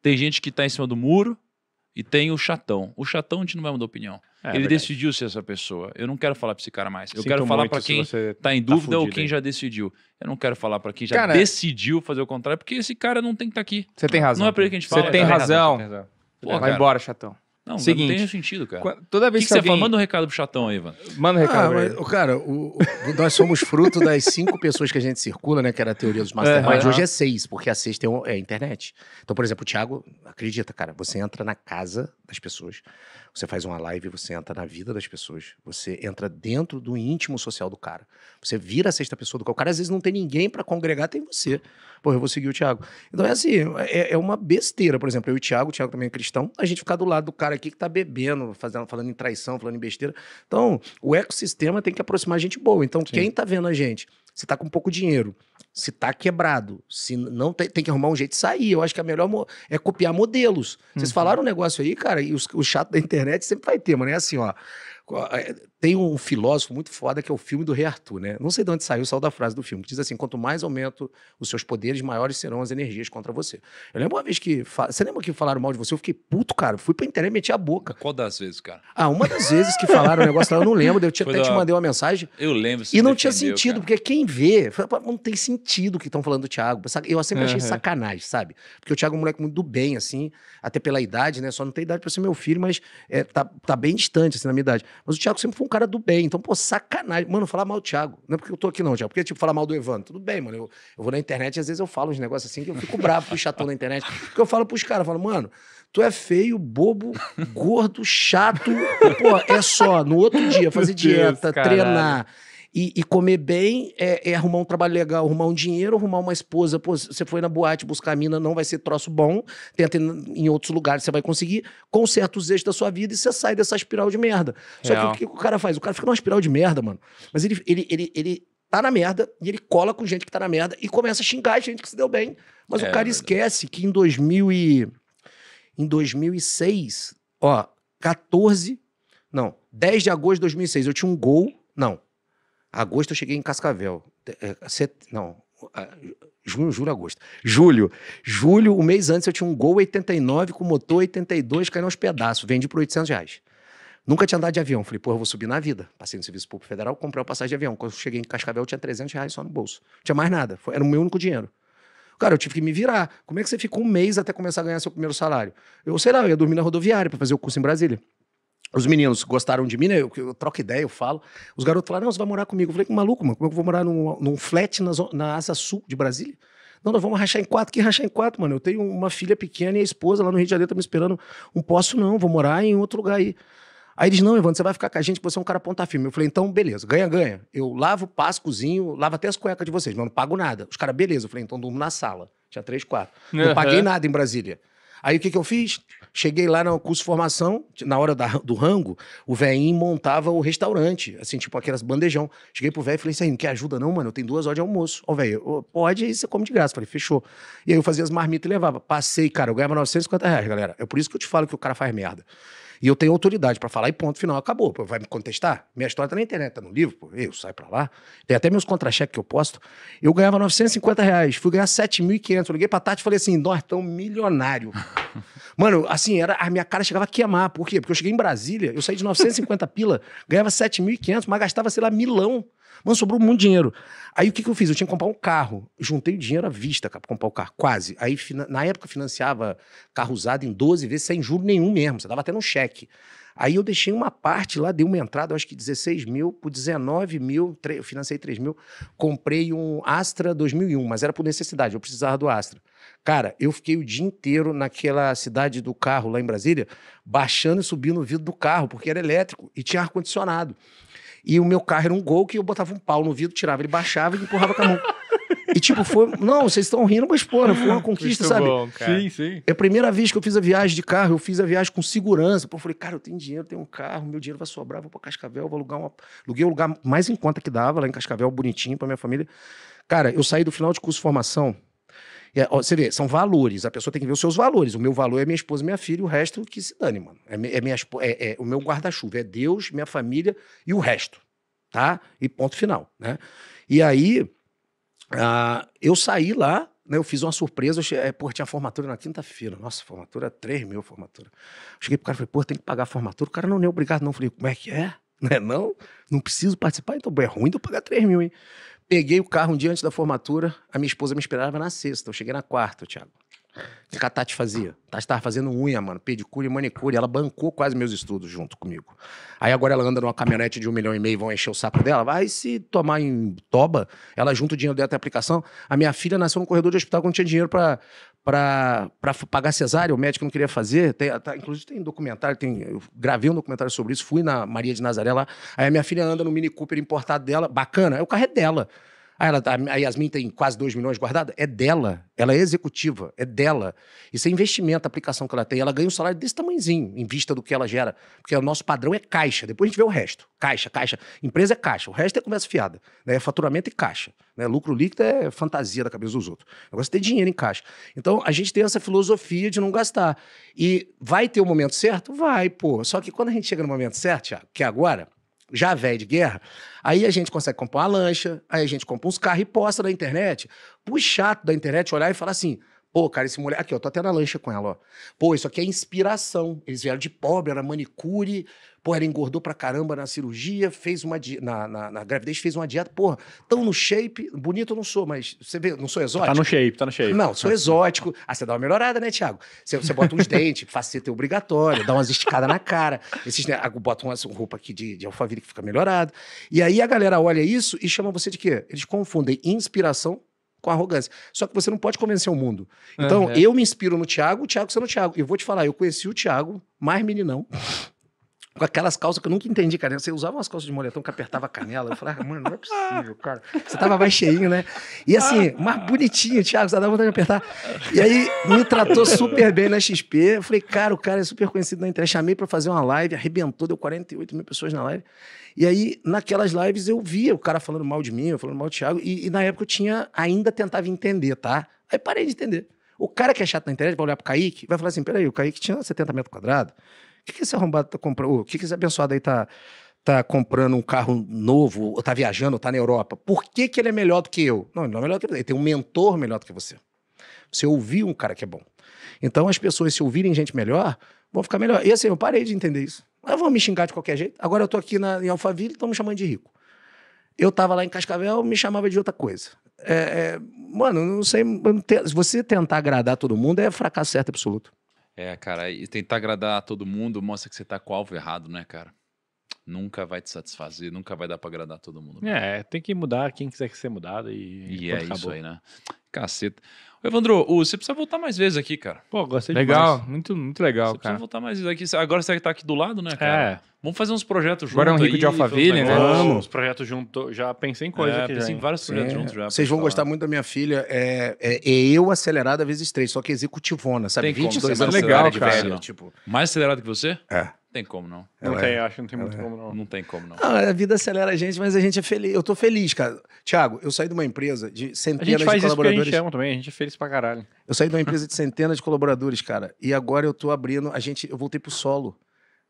tem gente que tá em cima do muro, e tem o chatão. O chatão a gente não vai mudar opinião. É, ele verdade. decidiu ser essa pessoa. Eu não quero falar para esse cara mais. Eu Sinto quero falar para quem está em tá dúvida tá ou quem aí. já decidiu. Eu não quero falar para quem já cara, decidiu fazer o contrário, porque esse cara não tem que estar tá aqui. Você tem razão. Não é para ele que a gente fala. Você tem, tem razão. Pô, vai cara. embora, chatão. Não, Seguinte, não tem sentido, cara. Toda vez que, que, que você fala, manda um recado pro chatão aí, mano. Manda um ah, recado. Ah, mas, cara, o, o, nós somos fruto das cinco pessoas que a gente circula, né? Que era a teoria dos é, masterminds. É, mas hoje é seis, porque a sexta é, um, é a internet. Então, por exemplo, o Thiago, acredita, cara, você entra na casa das pessoas. Você faz uma live, você entra na vida das pessoas, você entra dentro do íntimo social do cara. Você vira a sexta pessoa do cara. O cara às vezes não tem ninguém para congregar, tem você. Pô, eu vou seguir o Thiago. Então é assim, é, é, uma besteira. Por exemplo, eu e o Thiago, o Thiago também é cristão, a gente ficar do lado do cara aqui que tá bebendo, fazendo, falando em traição, falando em besteira. Então, o ecossistema tem que aproximar gente boa. Então, Sim. quem tá vendo a gente se tá com pouco dinheiro, se tá quebrado, se não tem, tem que arrumar um jeito de sair. Eu acho que a melhor é copiar modelos. Vocês uhum. falaram um negócio aí, cara, e os, o chato da internet sempre vai ter, mano. É assim, ó. É, tem um filósofo muito foda que é o filme do Rei Arthur, né? Não sei de onde saiu, saiu da frase do filme, que diz assim: quanto mais aumento os seus poderes, maiores serão as energias contra você. Eu lembro uma vez que. Você lembra que falaram mal de você? Eu fiquei puto, cara. Fui pra internet e meti a boca. Qual das vezes, cara? Ah, uma das vezes que falaram o negócio lá, eu não lembro. Eu tinha até da... te mandei uma mensagem. Eu lembro. E não tinha sentido, cara. porque quem vê, não tem sentido o que estão falando do Thiago. Eu sempre achei uhum. sacanagem, sabe? Porque o Thiago é um moleque muito do bem, assim, até pela idade, né? Só não tem idade pra ser meu filho, mas é, tá, tá bem distante, assim, na minha idade. Mas o Thiago sempre foi um cara do bem. Então, pô, sacanagem. Mano, falar mal do Thiago. Não é porque eu tô aqui, não, Thiago. Porque, tipo, falar mal do Evandro. Tudo bem, mano. Eu, eu vou na internet e às vezes eu falo uns negócios assim que eu fico bravo pro chatão na internet. Porque eu falo pros caras, falo, mano, tu é feio, bobo, gordo, chato. Pô, é só no outro dia fazer dieta, treinar. E, e comer bem é, é, arrumar um trabalho legal, arrumar um dinheiro, arrumar uma esposa. Pô, você foi na boate buscar a mina, não vai ser troço bom. Tenta em outros lugares, você vai conseguir. Com certos eixos da sua vida e você sai dessa espiral de merda. Só Real. que o que o cara faz? O cara fica numa espiral de merda, mano. Mas ele, ele, ele, ele tá na merda e ele cola com gente que tá na merda e começa a xingar a gente que se deu bem. Mas é, o cara esquece que em 2000 e... em 2006, ó, 14, não, 10 de agosto de 2006, eu tinha um gol, não, Agosto eu cheguei em Cascavel. É, set... Não, junho, julho, agosto. Julho. Julho, um mês antes, eu tinha um Gol 89 com motor 82 caiu aos pedaços. Vendi por 800 reais. Nunca tinha andado de avião. Falei, pô, eu vou subir na vida. Passei no Serviço Público Federal, comprei uma passagem de avião. Quando eu cheguei em Cascavel, tinha 300 reais só no bolso. Não tinha mais nada. Era o meu único dinheiro. Cara, eu tive que me virar. Como é que você ficou um mês até começar a ganhar seu primeiro salário? Eu, sei lá, eu ia dormir na rodoviária para fazer o curso em Brasília. Os meninos gostaram de mim, né? Eu, eu troco ideia, eu falo. Os garotos falaram: não, você vai morar comigo. Eu falei: "Que maluco, mano, como é que eu vou morar num, num flat na, na asa sul de Brasília? Não, nós vamos rachar em quatro. Que rachar em quatro, mano? Eu tenho uma filha pequena e a esposa lá no Rio de Janeiro tá me esperando. Não posso, não. Vou morar em outro lugar aí. Aí eles, não, Evandro, você vai ficar com a gente, você é um cara ponta firme. Eu falei, então, beleza, ganha, ganha. Eu lavo, passo, cozinho, lavo até as cuecas de vocês, mas não pago nada. Os caras, beleza. Eu falei, então durmo na sala. Tinha três, quatro. Não paguei nada em Brasília. Aí o que, que eu fiz? Cheguei lá no curso de formação, na hora da, do rango, o velhinho montava o restaurante, assim, tipo aquelas bandejão. Cheguei pro velho e falei, não quer ajuda não, mano? Eu tenho duas horas de almoço. Ó, velho, pode e você come de graça. Falei, fechou. E aí eu fazia as marmitas e levava. Passei, cara, eu ganhava 950 reais, galera. É por isso que eu te falo que o cara faz merda. E eu tenho autoridade para falar e ponto final, acabou. Pô, vai me contestar? Minha história tá na internet, tá no livro, pô, eu saio para lá. Tem até meus contra-cheques que eu posto. Eu ganhava 950 reais, fui ganhar 7.500. Eu liguei pra Tati e falei assim, nós estamos milionário. Mano, assim, era, a minha cara chegava a queimar. Por quê? Porque eu cheguei em Brasília, eu saí de 950 pila, ganhava 7.500, mas gastava, sei lá, milão. Mano, sobrou muito dinheiro. Aí o que, que eu fiz? Eu tinha que comprar um carro. Juntei o dinheiro à vista cara, pra comprar o carro, quase. Aí na época financiava carro usado em 12 vezes, sem juro nenhum mesmo. Você dava até um cheque. Aí eu deixei uma parte lá, dei uma entrada, acho que 16 mil por 19 mil, eu financei 3 mil, comprei um Astra 2001, mas era por necessidade, eu precisava do Astra. Cara, eu fiquei o dia inteiro naquela cidade do carro lá em Brasília, baixando e subindo o vidro do carro, porque era elétrico e tinha ar-condicionado. E o meu carro era um gol que eu botava um pau no vidro, tirava, ele baixava e empurrava com a mão. E tipo, foi. Não, vocês estão rindo, mas porra, né, foi uma conquista, Muito sabe? Bom, cara. Sim, sim. É a primeira vez que eu fiz a viagem de carro, eu fiz a viagem com segurança. Pô, eu falei, cara, eu tenho dinheiro, tenho um carro, meu dinheiro vai sobrar, vou pra Cascavel, vou alugar uma. Aluguei o lugar mais em conta que dava, lá em Cascavel, bonitinho pra minha família. Cara, eu saí do final de curso de formação. É, ó, você vê, são valores. A pessoa tem que ver os seus valores. O meu valor é minha esposa e minha filha, e o resto que se dane, mano. É, é, minha, é, é o meu guarda-chuva, é Deus, minha família e o resto. Tá? E ponto final, né? E aí, ah, eu saí lá, né, eu fiz uma surpresa, eu é, pô, tinha formatura na quinta-feira. Nossa, formatura, 3 mil formatura. Cheguei pro cara e falei, pô, tem que pagar a formatura. O cara não, é nem obrigado, não. falei, como é que é? Não é não? Não preciso participar, então é ruim de eu pagar 3 mil, hein? Peguei o carro um dia antes da formatura, a minha esposa me esperava na sexta, eu cheguei na quarta, Thiago. O que a Tati fazia? A tá, Tati tava fazendo unha, mano, pedicure e manicure. Ela bancou quase meus estudos junto comigo. Aí agora ela anda numa caminhonete de um milhão e meio, vão encher o saco dela. Vai se tomar em toba, ela junta o dinheiro dela até a aplicação. A minha filha nasceu no corredor de hospital quando tinha dinheiro para para pagar cesárea, o médico não queria fazer. Tem, tá, inclusive tem documentário, tem, eu gravei um documentário sobre isso, fui na Maria de Nazaré lá. Aí a minha filha anda no Mini Cooper importado dela, bacana, é o carro é dela. Ah, ela, a Yasmin tem quase 2 milhões guardada? É dela. Ela é executiva, é dela. Isso é investimento, a aplicação que ela tem. Ela ganha um salário desse tamanhozinho, em vista do que ela gera. Porque o nosso padrão é caixa. Depois a gente vê o resto. Caixa, caixa. Empresa é caixa. O resto é conversa fiada. Né? É faturamento e caixa. Né? Lucro líquido é fantasia da cabeça dos outros. O negócio é ter dinheiro em caixa. Então, a gente tem essa filosofia de não gastar. E vai ter o momento certo? Vai, pô. Só que quando a gente chega no momento certo, que é agora, já velho de guerra, aí a gente consegue comprar uma lancha, aí a gente compra uns carros e posta na internet, pro chato da internet é olhar e falar assim: Pô, cara, esse moleque. Aqui, ó, tô até na lancha com ela, ó. Pô, isso aqui é inspiração. Eles vieram de pobre, era manicure, pô, ela engordou pra caramba na cirurgia, fez uma di... na, na, na, gravidez, fez uma dieta, porra, tão no shape. Bonito eu não sou, mas você vê, não sou exótico. Tá no shape, tá no shape. Não, sou exótico. Ah, você dá uma melhorada, né, Thiago? Você, você bota uns dentes, faceta é obrigatório, dá umas esticadas na cara. Esses, né, bota umas roupa aqui de, de que fica melhorado. E aí a galera olha isso e chama você de quê? Eles confundem inspiração com arrogância. Só que você não pode convencer o mundo. Então, uhum. eu me inspiro no Thiago, o Thiago sendo o Thiago. Eu vou te falar, eu conheci o Thiago, mais meninão, com aquelas calças que eu nunca entendi, cara. Você usava umas calças de moletom que apertava a canela. Eu falava, mano, não é possível, cara. Você tava mais cheinho, né? E assim, mais bonitinho, Thiago, você dá vontade de apertar. E aí me tratou super bem na XP. Eu falei, cara, o cara é super conhecido na internet. Chamei pra fazer uma live, arrebentou, deu 48 mil pessoas na live. E aí, naquelas lives, eu via o cara falando mal de mim, eu falando mal do Thiago. E, e na época eu tinha, ainda tentava entender, tá? Aí parei de entender. O cara que é chato na internet vai olhar pro Kaique, vai falar assim: peraí, o Kaique tinha 70 metros quadrados que, que esse arrombado tá comprando? O que, que esse abençoado aí tá, tá comprando um carro novo, ou tá viajando, ou tá na Europa? Por que, que ele é melhor do que eu? Não, ele não é melhor do que eu. Ele tem um mentor melhor do que você. Você ouviu um cara que é bom. Então as pessoas, se ouvirem gente melhor, vão ficar melhor. E assim, eu parei de entender isso. Mas vão me xingar de qualquer jeito. Agora eu tô aqui na, em Alphaville, estão me chamando de rico. Eu tava lá em Cascavel, me chamava de outra coisa. É, é, mano, não sei. Se você tentar agradar todo mundo é fracasso certo absoluto. É, cara, e tentar agradar todo mundo mostra que você tá com o alvo errado, né, cara? Nunca vai te satisfazer, nunca vai dar pra agradar todo mundo. Né? É, tem que mudar quem quiser que ser mudado e. E é acabou. isso aí, né? Caceta. Evandro, você precisa voltar mais vezes aqui, cara. Pô, gostei Legal, demais. muito, muito legal, cara. Você precisa voltar mais vezes aqui. Agora você tá aqui do lado, né, cara? É. Vamos fazer uns projetos juntos. Agora é um rico aí, de Alphaville, né? Vamos. Uns projetos juntos. Já pensei em é, coisa é, aqui. Pensei já, em vários projetos é. juntos já. Vocês vão falar. gostar muito da minha filha. É, é, é eu acelerada vezes três, só que executivona, sabe? Tem 22 anos. Legal, cara. Velho, tipo... Mais acelerado que você? É tem como não. Ela não tem, é. acho que não tem muito como não. Não tem como não. Ah, a vida acelera a gente, mas a gente é feliz. Eu tô feliz, cara. Tiago, eu saí de uma empresa de centenas de colaboradores colaboradores. Eles me também, a gente é feliz pra caralho. Eu saí de uma empresa de centenas de colaboradores, cara. E agora eu tô abrindo. A gente, eu voltei pro solo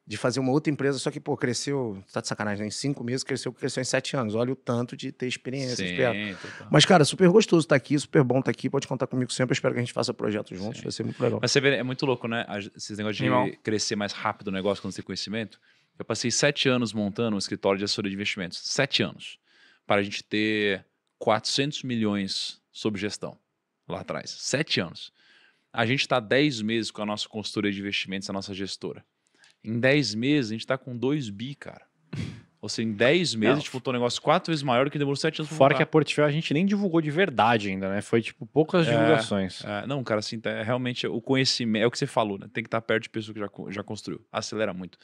de fazer uma outra empresa, só que, pô, cresceu, tá de sacanagem, né? em cinco meses cresceu, cresceu em sete anos. Olha o tanto de ter experiência. Sim, Mas, cara, super gostoso estar tá aqui, super bom estar tá aqui, pode contar comigo sempre, eu espero que a gente faça projeto juntos, Sim. vai ser muito legal. Mas você vê, é muito louco, né? Esses negócios de Não. crescer mais rápido o negócio quando você tem conhecimento. Eu passei sete anos montando um escritório de assessoria de investimentos, sete anos, para a gente ter 400 milhões sob gestão lá atrás. Sete anos. A gente está dez meses com a nossa consultoria de investimentos, a nossa gestora. Em dez meses, a gente está com dois bi, cara. Ou seja, em 10 meses, não. a gente um negócio quatro vezes maior do que demorou 7 anos Fora que a portfólio a gente nem divulgou de verdade ainda, né? Foi, tipo, poucas é, divulgações. É, não, cara, assim, tá, é realmente o conhecimento, é o que você falou, né? Tem que estar tá perto de pessoa que já, já construiu. Acelera muito.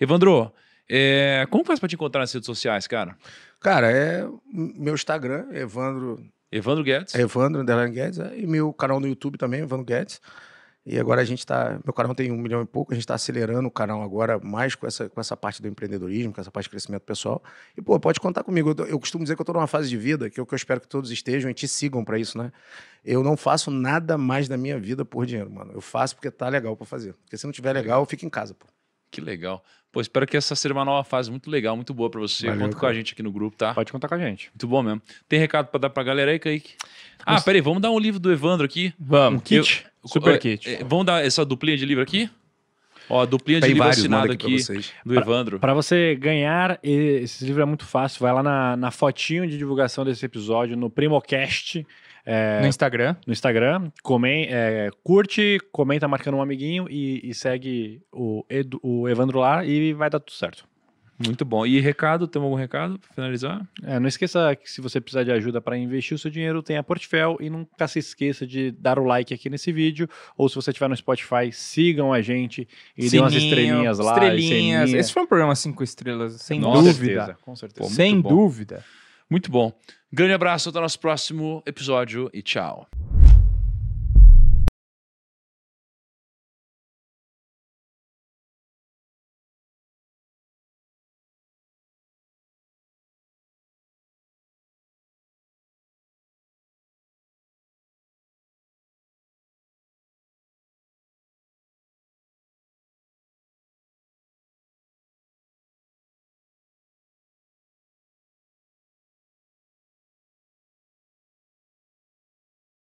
Evandro, é, como faz para te encontrar nas redes sociais, cara? Cara, é meu Instagram, Evandro Evandro Guedes. Evandro Underline Guedes. É, e meu canal no YouTube também, Evandro Guedes. E agora a gente está. Meu canal tem um milhão e pouco, a gente está acelerando o canal agora mais com essa, com essa parte do empreendedorismo, com essa parte de crescimento pessoal. E, pô, pode contar comigo. Eu, eu costumo dizer que eu estou numa fase de vida, que é o que eu espero que todos estejam e te sigam para isso, né? Eu não faço nada mais da minha vida por dinheiro, mano. Eu faço porque tá legal para fazer. Porque se não tiver legal, eu fico em casa, pô. Que legal. Pô, espero que essa seja é uma nova fase muito legal, muito boa para você. Valeu, Conta cara. com a gente aqui no grupo, tá? Pode contar com a gente. Muito bom mesmo. Tem recado para dar pra galera aí, Kaique? Ah, Mas... peraí, vamos dar um livro do Evandro aqui? Vamos. Um kit? Eu... Super eu... kit. É, é, vamos dar essa duplinha de livro aqui? Ó, a duplinha Tem de livro assinado aqui, aqui do Evandro. Para você ganhar esse livro é muito fácil. Vai lá na, na fotinho de divulgação desse episódio, no Primocast. É, no Instagram. No Instagram. comem, é, curte, comenta marcando um amiguinho e, e segue o, Edu, o Evandro lá e vai dar tudo certo. Muito bom. E recado, temos algum recado para finalizar? É, não esqueça que se você precisar de ajuda para investir o seu dinheiro, tem a Portfel e nunca se esqueça de dar o like aqui nesse vídeo, ou se você estiver no Spotify, sigam a gente e Sininho, umas estrelinhas lá. Estrelinhas. Esse foi um programa cinco estrelas, sem Nossa, dúvida. Certeza, com certeza. Pô, sem bom. dúvida. Muito bom. Grande abraço, até o nosso próximo episódio e tchau.